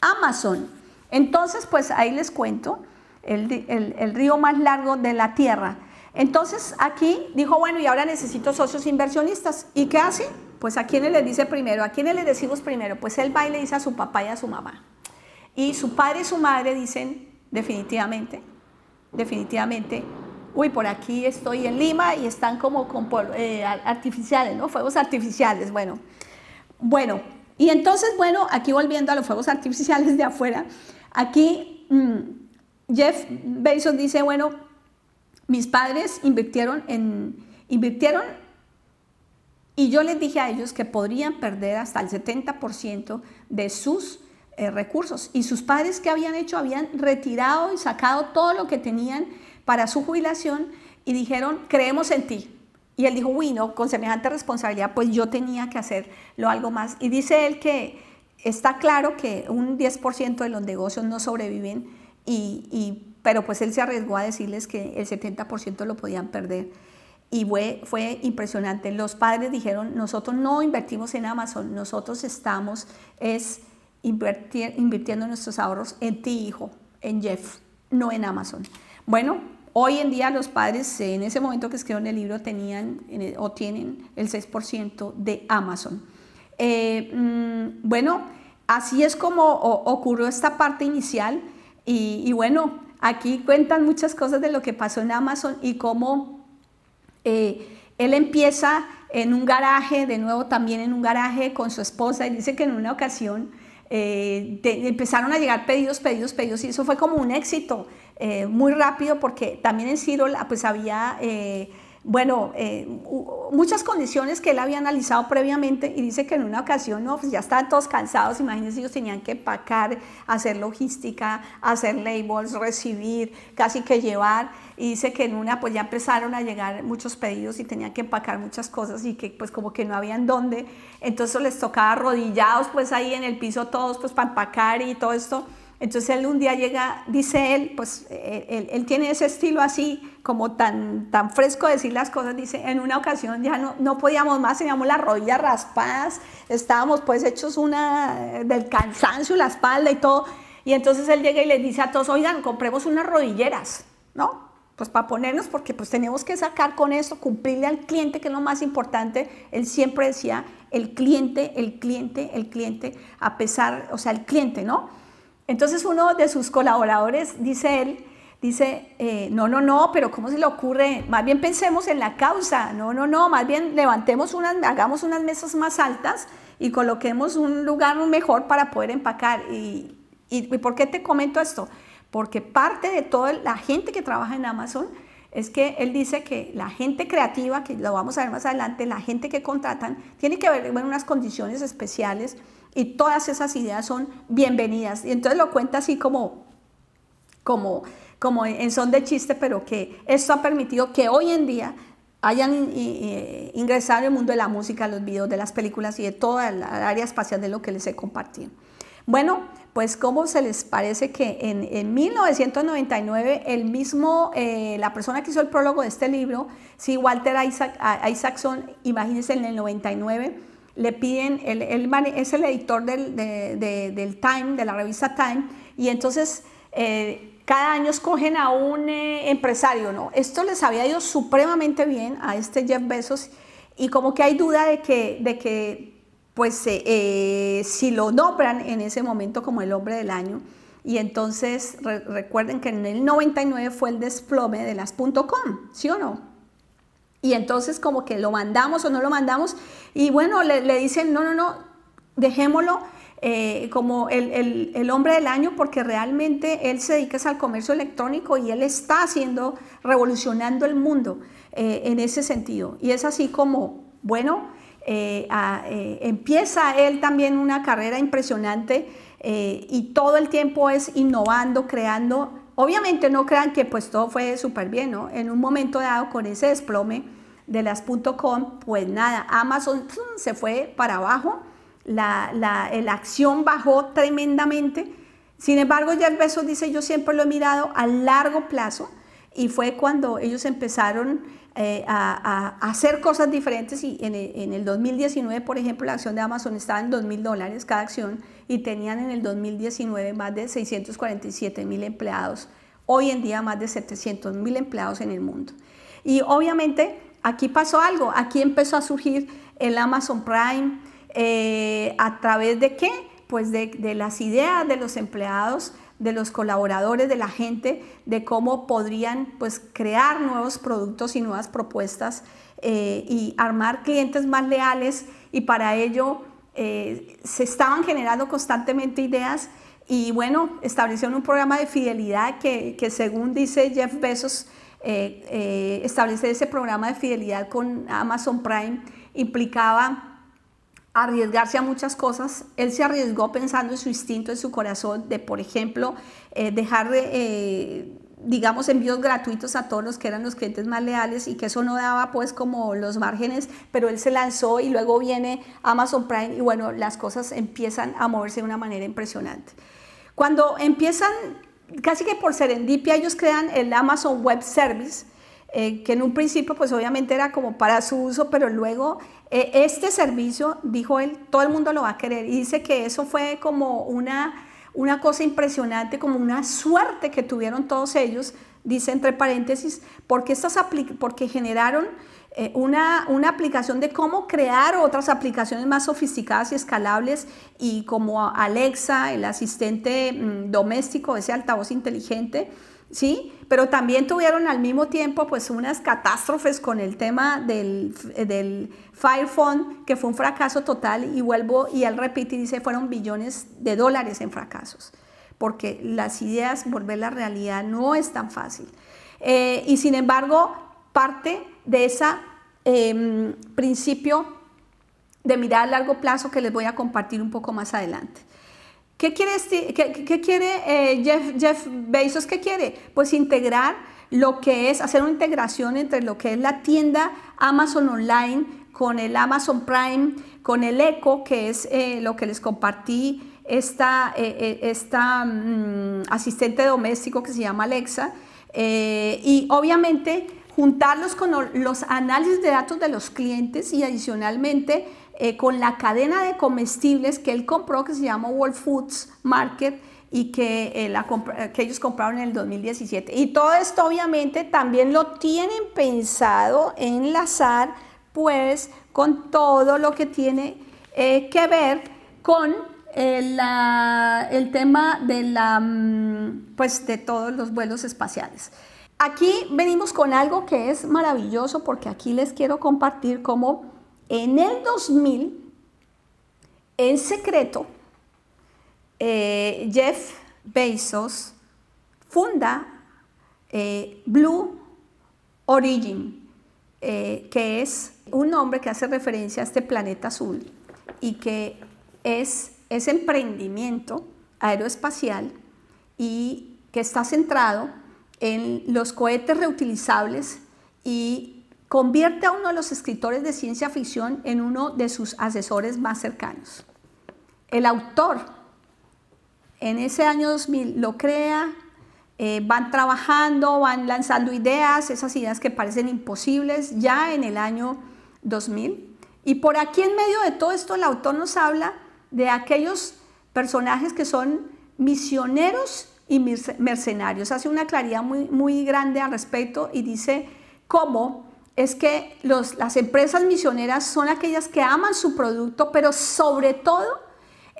Amazon. Entonces, pues ahí les cuento el, el río más largo de la Tierra. Entonces aquí dijo, bueno, y ahora necesito socios inversionistas. ¿Y qué hace? Pues a quienes les dice primero, a quienes le decimos primero. Pues él va y le dice a su papá y a su mamá. Y su padre y su madre dicen, definitivamente, definitivamente, uy, por aquí estoy en Lima y están como con eh, artificiales, ¿no? Fuegos artificiales, bueno. Bueno, y entonces, bueno, aquí volviendo a los fuegos artificiales de afuera, aquí mm, Jeff Bezos dice, bueno, mis padres invirtieron en, invirtieron y yo les dije a ellos que podrían perder hasta el 70% de sus eh, recursos. Y sus padres que habían hecho, habían retirado y sacado todo lo que tenían para su jubilación y dijeron, creemos en ti. Y él dijo, uy, no, con semejante responsabilidad, pues yo tenía que hacerlo algo más. Y dice él que está claro que un 10% de los negocios no sobreviven y, y pero pues él se arriesgó a decirles que el 70% lo podían perder. Y fue, fue, impresionante. Los padres dijeron, nosotros no invertimos en Amazon, nosotros estamos es invirtiendo nuestros ahorros en ti, hijo, en Jeff, no en Amazon. Bueno, hoy en día los padres en ese momento que escribieron el libro tenían o tienen el 6% de Amazon. Eh, mm, bueno, así es como ocurrió esta parte inicial. y, bueno, Aquí cuentan muchas cosas de lo que pasó en Amazon y cómo eh, él empieza en un garaje, de nuevo también en un garaje con su esposa, y dice que en una ocasión eh, empezaron a llegar pedidos, pedidos, pedidos, y eso fue como un éxito eh, muy rápido porque también en Ciro ah, pues había bueno, eh, muchas condiciones que él había analizado previamente y dice que en una ocasión, no, pues ya estaban todos cansados, imagínense, ellos tenían que empacar, hacer logística, hacer labels, recibir, casi que llevar, y dice que en una pues ya empezaron a llegar muchos pedidos y tenían que empacar muchas cosas y que pues como que no habían dónde, entonces les tocaba arrodillados pues ahí en el piso todos pues para empacar y todo esto. Entonces él un día llega, dice él, pues eh, él, tiene ese estilo así, como tan, tan fresco decir las cosas, dice, en una ocasión ya no, no podíamos más, teníamos las rodillas raspadas, estábamos pues hechos una eh, del cansancio, la espalda y todo. Y entonces él llega y le dice a todos, oigan, compremos unas rodilleras, ¿no? Pues para ponernos, porque pues tenemos que sacar con eso, cumplirle al cliente, que es lo más importante. Él siempre decía, el cliente, el cliente, el cliente, a pesar, o sea, el cliente, ¿no? Entonces uno de sus colaboradores, dice él, dice, eh, no, no, no, pero ¿cómo se le ocurre? Más bien pensemos en la causa, no, no, no, más bien levantemos unas, hagamos unas mesas más altas y coloquemos un lugar mejor para poder empacar. ¿Y, por qué te comento esto? Porque parte de toda la gente que trabaja en Amazon es que él dice que la gente creativa, que lo vamos a ver más adelante, la gente que contratan, tiene que ver con unas condiciones especiales y todas esas ideas son bienvenidas. Y entonces lo cuenta así como, como, como en son de chiste, pero que esto ha permitido que hoy en día hayan eh, eh, ingresado el mundo de la música, los videos, de las películas y de toda la área espacial de lo que les he compartido. Bueno, pues cómo se les parece que en, 1999 el mismo, eh, la persona que hizo el prólogo de este libro, sí, Walter Isaacson, imagínense en el 99, le piden, él, es el editor del, Time, de la revista Time, y entonces eh, cada año escogen a un eh, empresario, ¿no? Esto les había ido supremamente bien a este Jeff Bezos y como que hay duda de que, de que pues eh, si lo nombran en ese momento como el hombre del año, y entonces recuerden que en el 99 fue el desplome de las .com, ¿sí o no? Y entonces como que lo mandamos o no lo mandamos y bueno, le, dicen, no, no, no, dejémoslo eh, como el, hombre del año porque realmente él se dedica al comercio electrónico y él está haciendo, revolucionando el mundo eh, en ese sentido. Y es así como, bueno, eh, empieza él también una carrera impresionante y todo el tiempo es innovando, creando Obviamente no crean que pues todo fue súper bien, ¿no? En un momento dado con ese desplome de las .com, pues nada, Amazon se fue para abajo, la, acción bajó tremendamente. Sin embargo, el Bezos dice, yo siempre lo he mirado a largo plazo y fue cuando ellos empezaron eh, a, hacer cosas diferentes y en el, 2019, por ejemplo, la acción de Amazon estaba en 2.000 dólares cada acción y tenían en el 2019 más de 647 mil empleados, hoy en día más de 700 mil empleados en el mundo. Y obviamente aquí pasó algo, aquí empezó a surgir el Amazon Prime, eh, a través de qué? Pues de las ideas de los empleados de los colaboradores, de la gente, de cómo podrían pues, crear nuevos productos y nuevas propuestas eh, y armar clientes más leales y para ello eh, se estaban generando constantemente ideas y bueno, establecieron un programa de fidelidad que, según dice Jeff Bezos, eh, establecer ese programa de fidelidad con Amazon Prime implicaba arriesgarse a muchas cosas. Él se arriesgó pensando en su instinto, en su corazón, de, por ejemplo, eh, dejar, eh, digamos, envíos gratuitos a todos los que eran los clientes más leales y que eso no daba, pues, como los márgenes, pero él se lanzó y luego viene Amazon Prime y, bueno, las cosas empiezan a moverse de una manera impresionante. Cuando empiezan, casi que por serendipia, ellos crean el Amazon Web Service, eh, que en un principio pues obviamente era como para su uso, pero luego eh, este servicio, dijo él, todo el mundo lo va a querer. Y dice que eso fue como una, una cosa impresionante, como una suerte que tuvieron todos ellos, dice entre paréntesis, porque, estas porque generaron eh, una, una aplicación de cómo crear otras aplicaciones más sofisticadas y escalables y como Alexa, el asistente mm, doméstico, ese altavoz inteligente ¿sí? Pero también tuvieron al mismo tiempo pues unas catástrofes con el tema del, eh, del Fire que fue un fracaso total y vuelvo y él repite dice fueron billones de dólares en fracasos, porque las ideas, volver la realidad no es tan fácil. Eh, y sin embargo, parte de ese em, principio de mirar a largo plazo que les voy a compartir un poco más adelante. ¿Qué quiere, este, qué, quiere eh, Jeff, Bezos? ¿Qué quiere? Pues integrar lo que es, hacer una integración entre lo que es la tienda Amazon Online con el Amazon Prime, con el Echo, que es eh, lo que les compartí, esta, eh, mm, asistente doméstico que se llama Alexa, y obviamente juntarlos con los análisis de datos de los clientes y adicionalmente eh, con la cadena de comestibles que él compró, que se llama World Foods Market, y eh, eh, que, ellos compraron en el 2017. Y todo esto obviamente también lo tienen pensado enlazar pues con todo lo que tiene que ver con el tema de, la, mm, pues, de todos los vuelos espaciales. Aquí venimos con algo que es maravilloso porque aquí les quiero compartir cómo en el 2000, en secreto, eh, Jeff Bezos funda eh, Blue Origin, eh, que es un nombre que hace referencia a este planeta azul y que es ese emprendimiento aeroespacial y que está centrado en los cohetes reutilizables y Convierte a uno de los escritores de ciencia ficción en uno de sus asesores más cercanos. El autor en ese año 2000 lo crea, eh, van trabajando, van lanzando ideas, esas ideas que parecen imposibles ya en el año 2000. Y por aquí en medio de todo esto el autor nos habla de aquellos personajes que son misioneros y mercenarios. Hace una claridad muy, muy grande al respecto y dice cómo es que las empresas misioneras son aquellas que aman su producto, pero sobre todo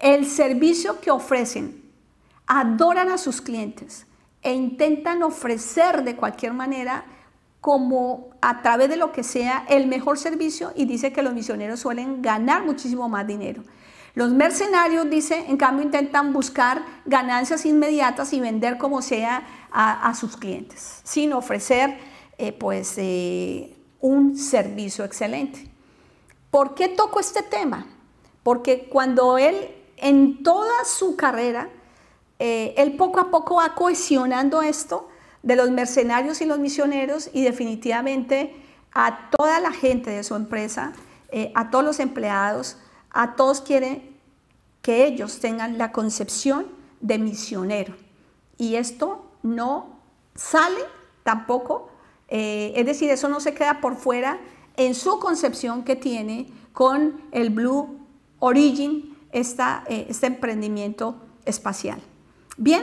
el servicio que ofrecen. Adoran a sus clientes e intentan ofrecer de cualquier manera, como a través de lo que sea, el mejor servicio y dice que los misioneros suelen ganar muchísimo más dinero. Los mercenarios, dice, en cambio intentan buscar ganancias inmediatas y vender como sea a, sus clientes, sin ofrecer eh, pues eh, un servicio excelente. ¿Por qué toco este tema? Porque cuando él, en toda su carrera, eh, él poco a poco va cohesionando esto de los mercenarios y los misioneros y definitivamente a toda la gente de su empresa, eh, a todos los empleados, a todos quiere que ellos tengan la concepción de misionero. Y esto no sale tampoco eh, es decir, eso no se queda por fuera en su concepción que tiene con el Blue Origin, eh, este emprendimiento espacial. Bien,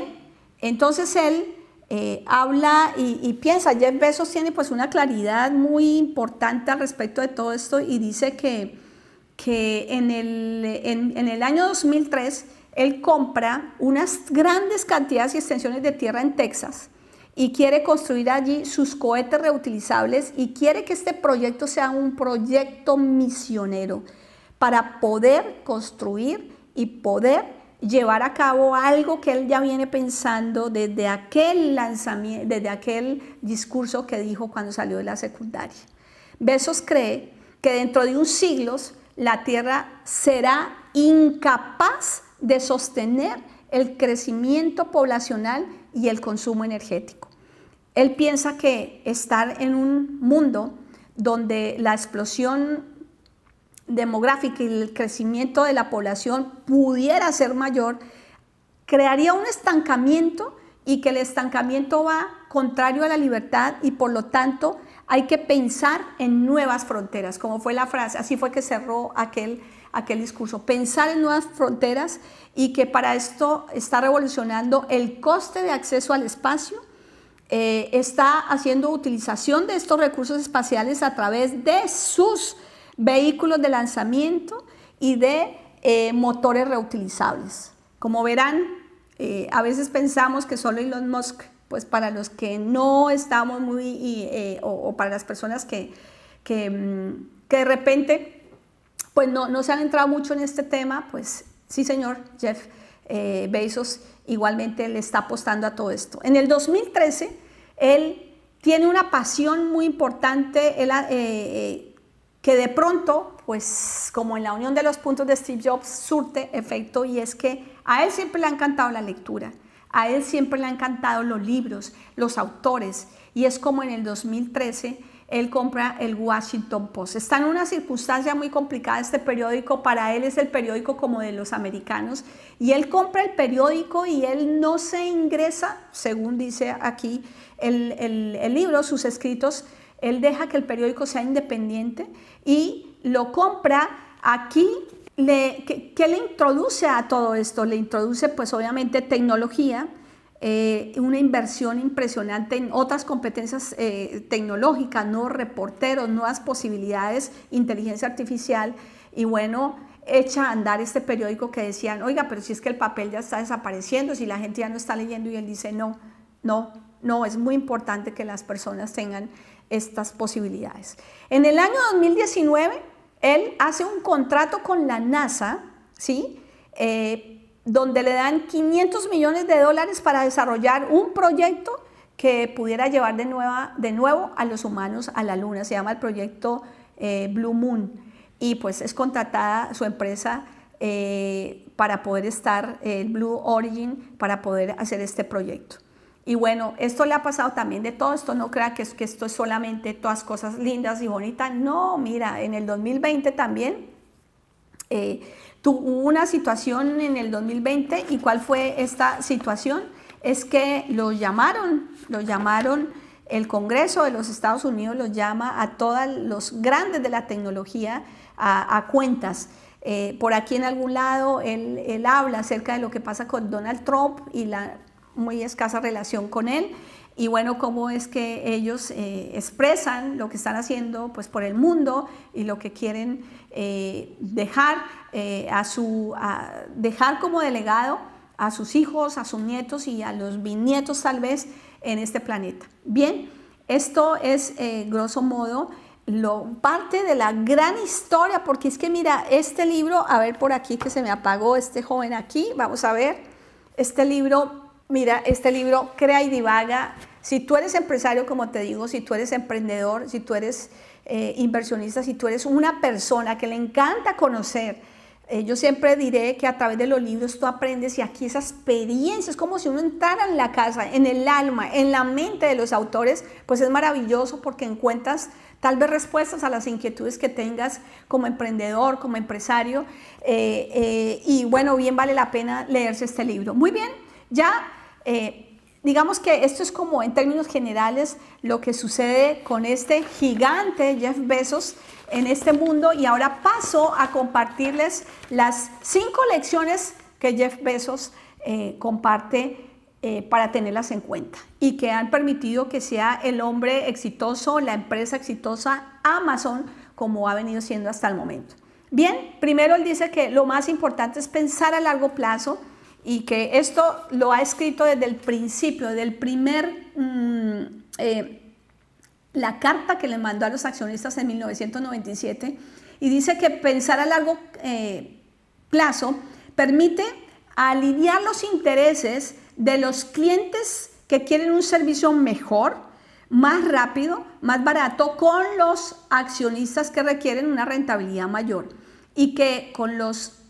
entonces él eh, habla y, piensa, Jeff Bezos tiene pues una claridad muy importante al respecto de todo esto y dice que, en el año 2003 él compra unas grandes cantidades y extensiones de tierra en Texas y quiere construir allí sus cohetes reutilizables y quiere que este proyecto sea un proyecto misionero para poder construir y poder llevar a cabo algo que él ya viene pensando desde aquel lanzamiento, desde aquel discurso que dijo cuando salió de la secundaria. Besos cree que dentro de unos siglos la Tierra será incapaz de sostener el crecimiento poblacional y el consumo energético. Él piensa que estar en un mundo donde la explosión demográfica y el crecimiento de la población pudiera ser mayor, crearía un estancamiento y que el estancamiento va contrario a la libertad y por lo tanto hay que pensar en nuevas fronteras, como fue la frase, así fue que cerró aquel, aquel discurso, pensar en nuevas fronteras y que para esto está revolucionando el coste de acceso al espacio, eh, está haciendo utilización de estos recursos espaciales a través de sus vehículos de lanzamiento y de eh, motores reutilizables. Como verán, eh, a veces pensamos que solo Elon Musk, pues para los que no estamos muy, o, para las personas que, que, mm, que de repente, pues no, no se han entrado mucho en este tema, pues sí señor, Jeff, eh, Bezos igualmente le está apostando a todo esto. En el 2013, él tiene una pasión muy importante, eh, eh, que de pronto, pues como en la unión de los puntos de Steve Jobs, surte efecto y es que a él siempre le ha encantado la lectura. A él siempre le han encantado los libros, los autores, y es como en el 2013 él compra el Washington Post. Está en una circunstancia muy complicada este periódico, para él es el periódico como de los americanos, y él compra el periódico y él no se ingresa, según dice aquí el, libro, sus escritos, él deja que el periódico sea independiente y lo compra aquí le, ¿qué, le introduce a todo esto? Le introduce pues obviamente tecnología, eh, una inversión impresionante en otras competencias eh, tecnológicas, nuevos reporteros, nuevas posibilidades, inteligencia artificial y bueno, echa a andar este periódico que decían, oiga, pero si es que el papel ya está desapareciendo, si la gente ya no está leyendo y él dice, no, no, no, es muy importante que las personas tengan estas posibilidades. En el año 2019, él hace un contrato con la NASA, ¿sí? Eh, donde le dan 500 millones de dólares para desarrollar un proyecto que pudiera llevar de, nueva, de nuevo a los humanos a la Luna. Se llama el proyecto eh, Blue Moon. Y pues es contratada su empresa eh, para poder estar, el Blue Origin, para poder hacer este proyecto. Y bueno, esto le ha pasado también de todo esto, no crea que, que esto es solamente todas cosas lindas y bonitas. No, mira, en el 2020 también eh, Tuvo una situación en el 2020 y cuál fue esta situación es que lo llamaron, lo llamaron el Congreso de los Estados Unidos lo llama a todos los grandes de la tecnología a, cuentas. Eh, por aquí en algún lado él, habla acerca de lo que pasa con Donald Trump y la muy escasa relación con él y bueno, cómo es que ellos eh, expresan lo que están haciendo pues, por el mundo y lo que quieren eh, dejar, eh, a su, dejar como delegado a sus hijos, a sus nietos y a los bisnietos tal vez en este planeta. Bien, esto es grosso modo lo, parte de la gran historia, porque es que mira, este libro, a ver por aquí que se me apagó este joven aquí, vamos a ver, este libro Mira, este libro Crea y Divaga. Si tú eres empresario, como te digo, si tú eres emprendedor, si tú eres eh, inversionista, si tú eres una persona que le encanta conocer, eh, yo siempre diré que a través de los libros tú aprendes y aquí esa experiencia es como si uno entrara en la casa, en el alma, en la mente de los autores, pues es maravilloso porque encuentras tal vez respuestas a las inquietudes que tengas como emprendedor, como empresario. Eh, y bueno, bien vale la pena leerse este libro. Muy bien, ya eh, digamos que esto es como en términos generales lo que sucede con este gigante Jeff Bezos en este mundo y ahora paso a compartirles las cinco lecciones que Jeff Bezos eh, comparte eh, para tenerlas en cuenta y que han permitido que sea el hombre exitoso, la empresa exitosa Amazon, como ha venido siendo hasta el momento. Bien, primero él dice que lo más importante es pensar a largo plazo, y que esto lo ha escrito desde el principio, desde el primer, mm, eh, la carta que le mandó a los accionistas en 1997, y dice que pensar a largo eh, plazo permite aliviar los intereses de los clientes que quieren un servicio mejor, más rápido, más barato, con los accionistas que requieren una rentabilidad mayor y que con los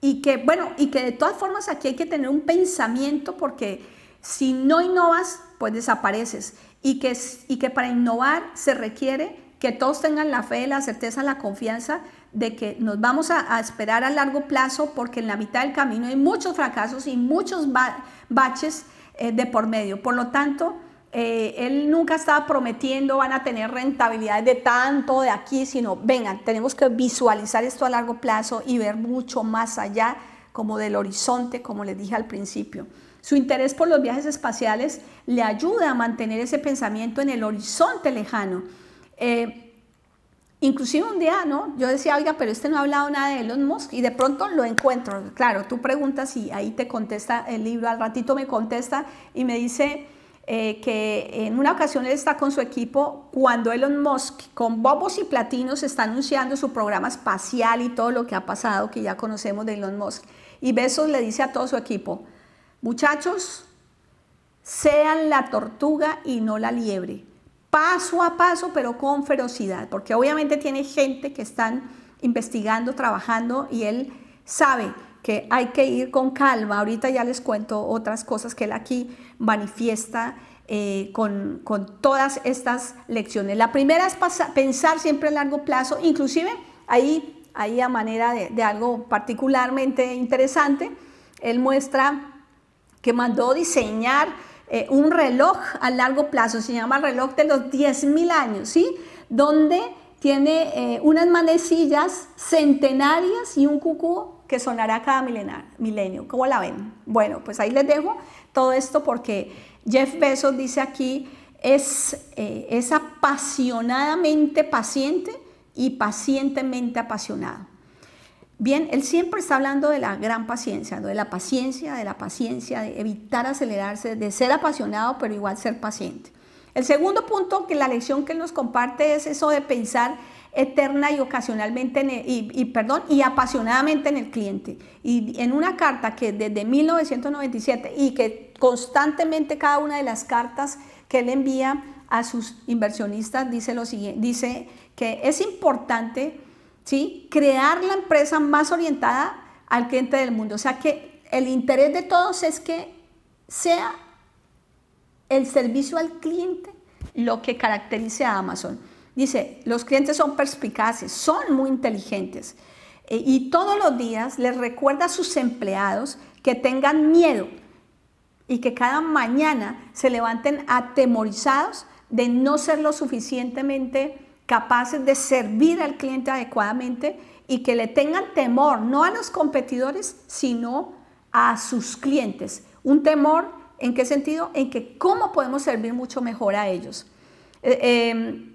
y que, bueno, y que de todas formas aquí hay que tener un pensamiento porque si no innovas, pues desapareces. Y que, y que para innovar se requiere que todos tengan la fe, la certeza, la confianza de que nos vamos a, esperar a largo plazo porque en la mitad del camino hay muchos fracasos y muchos baches eh, de por medio. Por lo tanto, eh, él nunca estaba prometiendo van a tener rentabilidades de tanto de aquí, sino vengan, tenemos que visualizar esto a largo plazo y ver mucho más allá como del horizonte, como les dije al principio. Su interés por los viajes espaciales le ayuda a mantener ese pensamiento en el horizonte lejano. Eh, inclusive un día, ¿no? Yo decía, oiga, pero este no ha hablado nada de Elon Musk y de pronto lo encuentro. Claro, tú preguntas y ahí te contesta el libro, al ratito me contesta y me dice, eh, que en una ocasión él está con su equipo cuando Elon Musk con bobos y platinos está anunciando su programa espacial y todo lo que ha pasado que ya conocemos de Elon Musk. Y Besos le dice a todo su equipo, muchachos, sean la tortuga y no la liebre, paso a paso pero con ferocidad, porque obviamente tiene gente que están investigando, trabajando y él sabe que hay que ir con calma. Ahorita ya les cuento otras cosas que él aquí manifiesta eh, con, todas estas lecciones. La primera es pensar siempre a largo plazo, inclusive ahí, ahí a manera de, algo particularmente interesante, él muestra que mandó diseñar eh, un reloj a largo plazo, se llama reloj de los 10.000 años, ¿sí? Donde tiene eh, unas manecillas centenarias y un cucú que sonará cada milenio. ¿Cómo la ven? Bueno, pues ahí les dejo todo esto porque Jeff Bezos dice aquí, es, eh, es apasionadamente paciente y pacientemente apasionado. Bien, él siempre está hablando de la gran paciencia, de la paciencia, de la paciencia, de evitar acelerarse, de ser apasionado, pero igual ser paciente. El segundo punto que la lección que nos comparte es eso de pensar eterna y ocasionalmente, y, perdón, y apasionadamente en el cliente. Y en una carta que desde 1997 y que constantemente cada una de las cartas que él envía a sus inversionistas dice lo siguiente, dice que es importante ¿sí? crear la empresa más orientada al cliente del mundo. O sea que el interés de todos es que sea el servicio al cliente lo que caracterice a Amazon. Dice, los clientes son perspicaces, son muy inteligentes eh, y todos los días les recuerda a sus empleados que tengan miedo y que cada mañana se levanten atemorizados de no ser lo suficientemente capaces de servir al cliente adecuadamente y que le tengan temor, no a los competidores, sino a sus clientes. Un temor, ¿en qué sentido? En que cómo podemos servir mucho mejor a ellos. eh, em,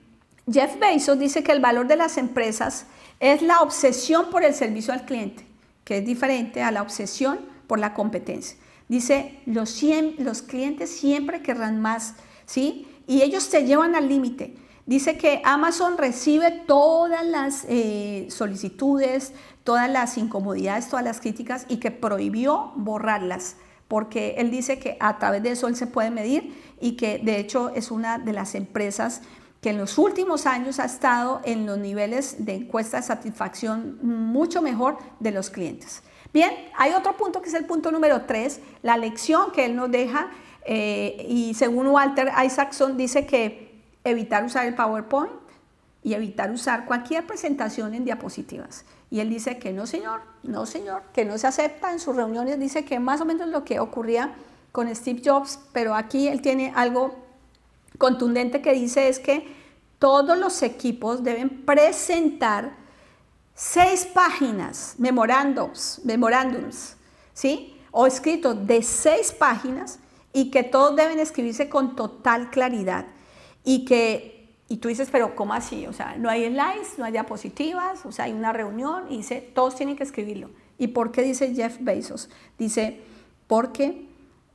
Jeff Bezos dice que el valor de las empresas es la obsesión por el servicio al cliente, que es diferente a la obsesión por la competencia. Dice, los, los clientes siempre querrán más, ¿sí? Y ellos te llevan al límite. Dice que Amazon recibe todas las eh, solicitudes, todas las incomodidades, todas las críticas y que prohibió borrarlas, porque él dice que a través de eso él se puede medir y que de hecho es una de las empresas que en los últimos años ha estado en los niveles de encuesta de satisfacción mucho mejor de los clientes. Bien, hay otro punto que es el punto número tres, la lección que él nos deja eh, y según Walter Isaacson dice que evitar usar el PowerPoint y evitar usar cualquier presentación en diapositivas. Y él dice que no señor, no señor, que no se acepta en sus reuniones, dice que más o menos lo que ocurría con Steve Jobs, pero aquí él tiene algo contundente que dice es que todos los equipos deben presentar seis páginas, memorandos, memorándums, ¿sí? O escrito de seis páginas y que todos deben escribirse con total claridad y que y tú dices, pero ¿cómo así? O sea, no hay slides, no hay diapositivas, o sea, hay una reunión y dice, todos tienen que escribirlo. ¿Y por qué dice Jeff Bezos? Dice, porque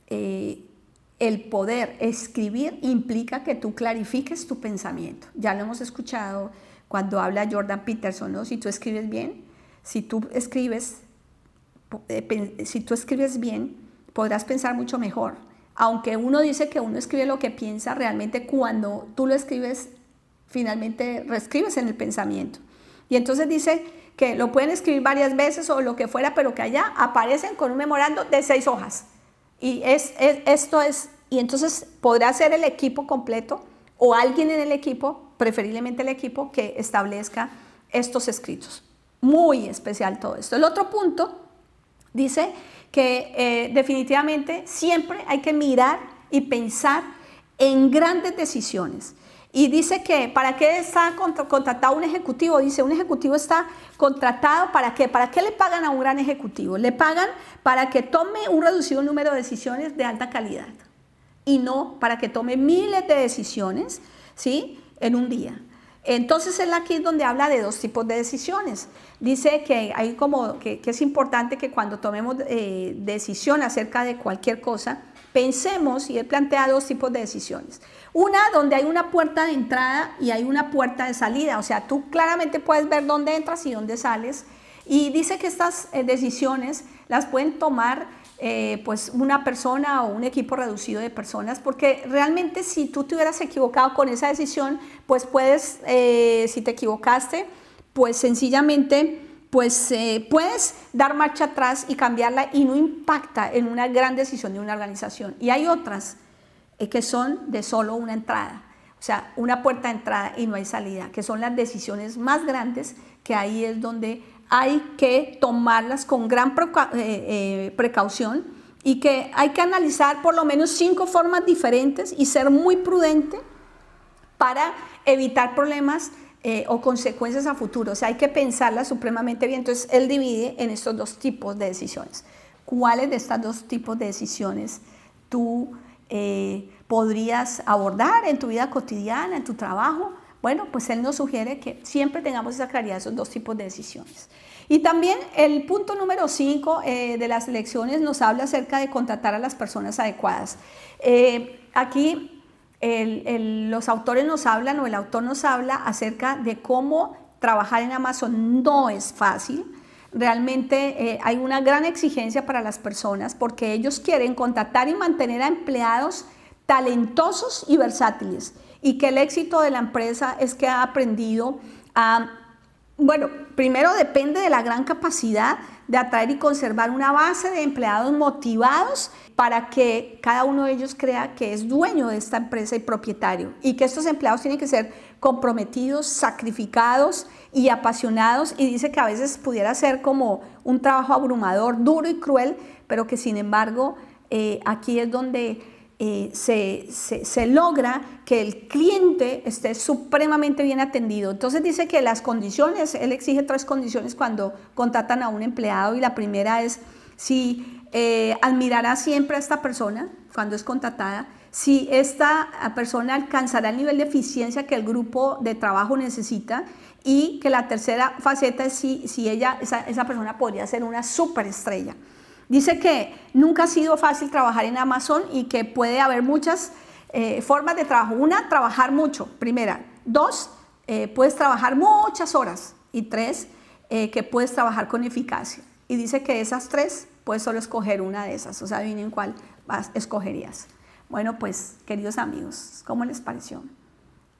eh, el poder escribir implica que tú clarifiques tu pensamiento. Ya lo hemos escuchado cuando habla Jordan Peterson, ¿no? Si tú escribes bien, si tú escribes, eh, si tú escribes bien, podrás pensar mucho mejor. Aunque uno dice que uno escribe lo que piensa, realmente cuando tú lo escribes, finalmente reescribes en el pensamiento. Y entonces dice que lo pueden escribir varias veces o lo que fuera, pero que allá aparecen con un memorando de seis hojas. Y es, esto es, y entonces podrá ser el equipo completo o alguien en el equipo, preferiblemente el equipo, que establezca estos escritos. Muy especial todo esto. El otro punto dice que eh, definitivamente siempre hay que mirar y pensar en grandes decisiones. Y dice que, ¿para qué está contratado un ejecutivo? Dice, un ejecutivo está contratado para qué? ¿Para qué le pagan a un gran ejecutivo? Le pagan para que tome un reducido número de decisiones de alta calidad y no para que tome miles de decisiones, ¿sí? En un día. Entonces él aquí es donde habla de dos tipos de decisiones. Dice que, hay como, que, es importante que cuando tomemos eh, decisión acerca de cualquier cosa, pensemos, y él plantea dos tipos de decisiones. Una donde hay una puerta de entrada y hay una puerta de salida, o sea, tú claramente puedes ver dónde entras y dónde sales. Y dice que estas eh, decisiones las pueden tomar eh, pues una persona o un equipo reducido de personas, porque realmente si tú te hubieras equivocado con esa decisión, pues puedes, eh, si te equivocaste, pues sencillamente pues puedes dar marcha atrás y cambiarla y no impacta en una gran decisión de una organización. Y hay otras que son de solo una entrada, o sea, una puerta de entrada y no hay salida, que son las decisiones más grandes, que ahí es donde hay que tomarlas con gran eh, eh, precaución y que hay que analizar por lo menos cinco formas diferentes y ser muy prudente para evitar problemas eh, o consecuencias a futuro. O sea, hay que pensarlas supremamente bien. Entonces, él divide en estos dos tipos de decisiones. ¿Cuáles de estos dos tipos de decisiones tú eh, podrías abordar en tu vida cotidiana, en tu trabajo. Bueno, pues él nos sugiere que siempre tengamos esa claridad de esos dos tipos de decisiones. Y también el punto número 5 eh, de las lecciones nos habla acerca de contratar a las personas adecuadas. Eh, aquí los autores nos hablan o el autor nos habla acerca de cómo trabajar en Amazon no es fácil Realmente eh, hay una gran exigencia para las personas porque ellos quieren contratar y mantener a empleados talentosos y versátiles y que el éxito de la empresa es que ha aprendido a bueno, primero depende de la gran capacidad de atraer y conservar una base de empleados motivados para que cada uno de ellos crea que es dueño de esta empresa y propietario y que estos empleados tienen que ser comprometidos, sacrificados y apasionados y dice que a veces pudiera ser como un trabajo abrumador, duro y cruel, pero que sin embargo eh, aquí es donde eh, se, logra que el cliente esté supremamente bien atendido. Entonces dice que las condiciones, él exige tres condiciones cuando contratan a un empleado y la primera es si eh, admirará siempre a esta persona cuando es contratada, si esta persona alcanzará el nivel de eficiencia que el grupo de trabajo necesita y que la tercera faceta es si, esa persona podría ser una superestrella. Dice que nunca ha sido fácil trabajar en Amazon y que puede haber muchas eh, formas de trabajo. Una, trabajar mucho, primera. Dos, eh, puedes trabajar muchas horas. Y tres, eh, que puedes trabajar con eficacia. Y dice que de esas tres, puedes solo escoger una de esas. O sea, adivinen cuál vas, escogerías. Bueno, pues, queridos amigos, ¿cómo les pareció?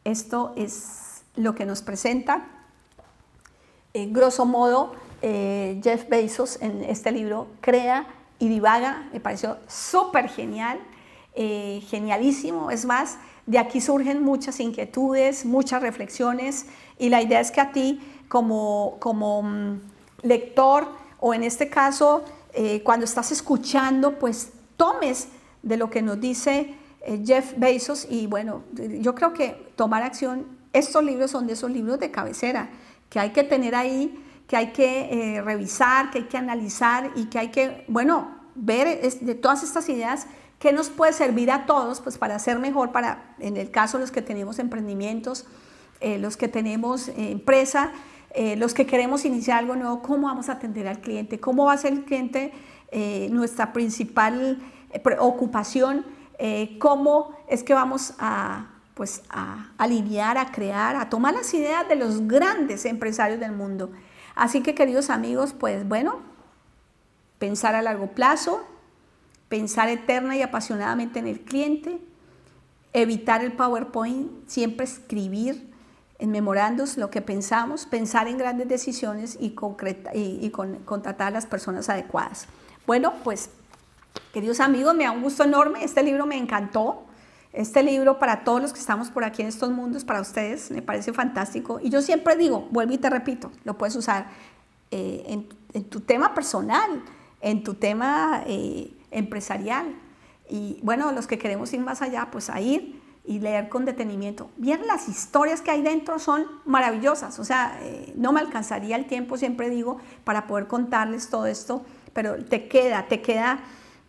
Esto es lo que nos presenta, en grosso modo, eh, Jeff Bezos en este libro, crea y divaga, me pareció súper genial, eh, genialísimo. Es más, de aquí surgen muchas inquietudes, muchas reflexiones y la idea es que a ti como, como mm, lector o en este caso eh, cuando estás escuchando, pues tomes de lo que nos dice Jeff Bezos y bueno, yo creo que tomar acción, estos libros son de esos libros de cabecera que hay que tener ahí que hay que eh, revisar, que hay que analizar y que hay que, bueno, ver de todas estas ideas qué nos puede servir a todos pues, para ser mejor, para, en el caso de los que tenemos emprendimientos, eh, los que tenemos eh, empresa, los que queremos iniciar algo nuevo, cómo vamos a atender al cliente, cómo va a ser el cliente nuestra principal preocupación, cómo es que vamos a pues a alinear, a crear, a tomar las ideas de los grandes empresarios del mundo. Así que queridos amigos, pues bueno, pensar a largo plazo, pensar eterna y apasionadamente en el cliente, evitar el PowerPoint, siempre escribir en memorandos lo que pensamos, pensar en grandes decisiones y, y, contratar a las personas adecuadas. Bueno, pues queridos amigos, me da un gusto enorme, este libro me encantó este libro para todos los que estamos por aquí en estos mundos, para ustedes, me parece fantástico. Y yo siempre digo, vuelvo y te repito, lo puedes usar eh, en, tu tema personal, en tu tema eh, empresarial. Y bueno, los que queremos ir más allá, pues a ir y leer con detenimiento. Bien, las historias que hay dentro son maravillosas, o sea, eh, no me alcanzaría el tiempo, siempre digo, para poder contarles todo esto, pero te queda, te queda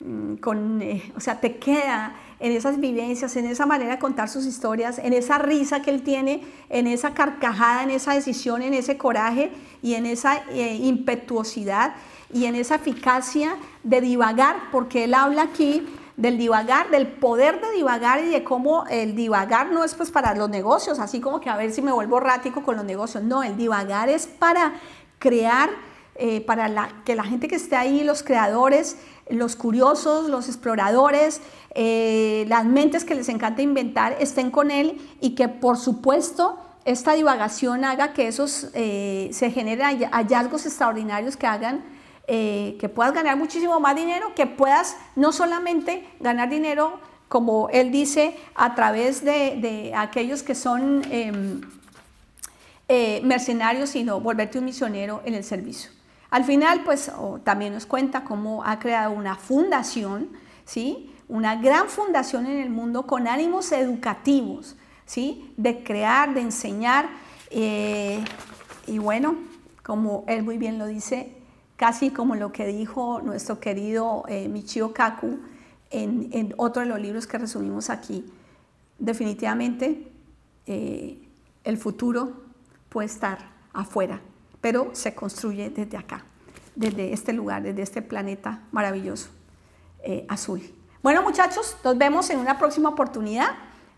mm, con, o sea, te queda en esas vivencias, en esa manera de contar sus historias, en esa risa que él tiene, en esa carcajada, en esa decisión, en ese coraje y en esa eh, impetuosidad y en esa eficacia de divagar, porque él habla aquí del divagar, del poder de divagar y de cómo el divagar no es pues para los negocios, así como que a ver si me vuelvo rático con los negocios, no, el divagar es para crear, eh, para que la gente que esté ahí, los creadores, los curiosos, los exploradores, eh, las mentes que les encanta inventar estén con él y que por supuesto esta divagación haga que esos eh, se generen hallazgos extraordinarios que hagan eh, que puedas ganar muchísimo más dinero, que puedas no solamente ganar dinero, como él dice, a través de aquellos que son em, mercenarios, sino volverte un misionero en el servicio. Al final, pues también nos cuenta cómo ha creado una fundación, ¿sí? Una gran fundación en el mundo con ánimos educativos, ¿sí? De crear, de enseñar. Eh, y bueno, como él muy bien lo dice, casi como lo que dijo nuestro querido eh, Michio Kaku en, otro de los libros que resumimos aquí. Definitivamente, eh, el futuro puede estar afuera pero se construye desde acá, desde este lugar, desde este planeta maravilloso eh, azul. Bueno muchachos, nos vemos en una próxima oportunidad.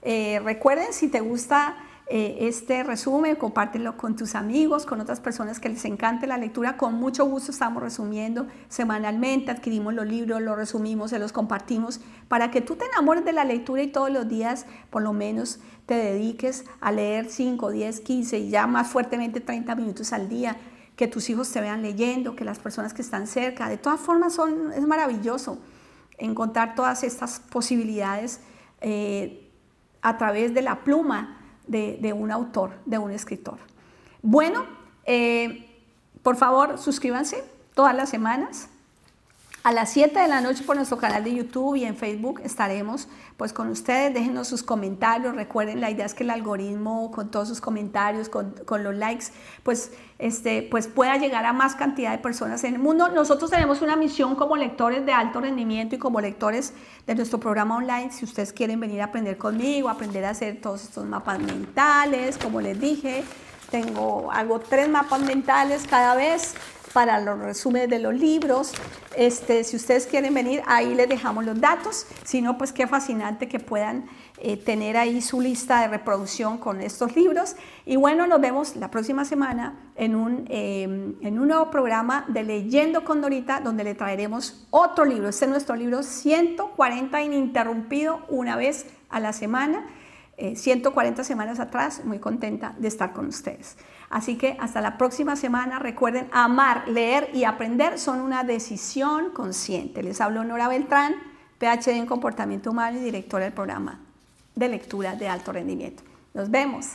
Eh, recuerden, si te gusta eh, este resumen, compártelo con tus amigos, con otras personas que les encante la lectura. Con mucho gusto estamos resumiendo semanalmente, adquirimos los libros, los resumimos, se los compartimos para que tú te enamores de la lectura y todos los días por lo menos te dediques a leer 5, 10, 15 y ya más fuertemente 30 minutos al día que tus hijos te vean leyendo, que las personas que están cerca. De todas formas, son, es maravilloso encontrar todas estas posibilidades eh, a través de la pluma de, un autor, de un escritor. Bueno, eh, por favor, suscríbanse todas las semanas. A las 7 de la noche por nuestro canal de YouTube y en Facebook estaremos pues con ustedes. Déjenos sus comentarios. Recuerden, la idea es que el algoritmo con todos sus comentarios, con, con los likes, pues este, pues pueda llegar a más cantidad de personas en el mundo. Nosotros tenemos una misión como lectores de alto rendimiento y como lectores de nuestro programa online. Si ustedes quieren venir a aprender conmigo, aprender a hacer todos estos mapas mentales, como les dije, tengo, hago tres mapas mentales cada vez para los resúmenes de los libros. Este, si ustedes quieren venir, ahí les dejamos los datos. Si no, pues qué fascinante que puedan eh, tener ahí su lista de reproducción con estos libros. Y bueno, nos vemos la próxima semana en un, em, nuevo programa de Leyendo con Dorita, donde le traeremos otro libro. Este es nuestro libro 140 ininterrumpido una vez a la semana. 140 eh, semanas atrás, muy contenta de estar con ustedes. Así que hasta la próxima semana, recuerden, amar, leer y aprender son una decisión consciente. Les hablo Nora Beltrán, PhD en Comportamiento Humano y directora del programa de lectura de alto rendimiento. Nos vemos.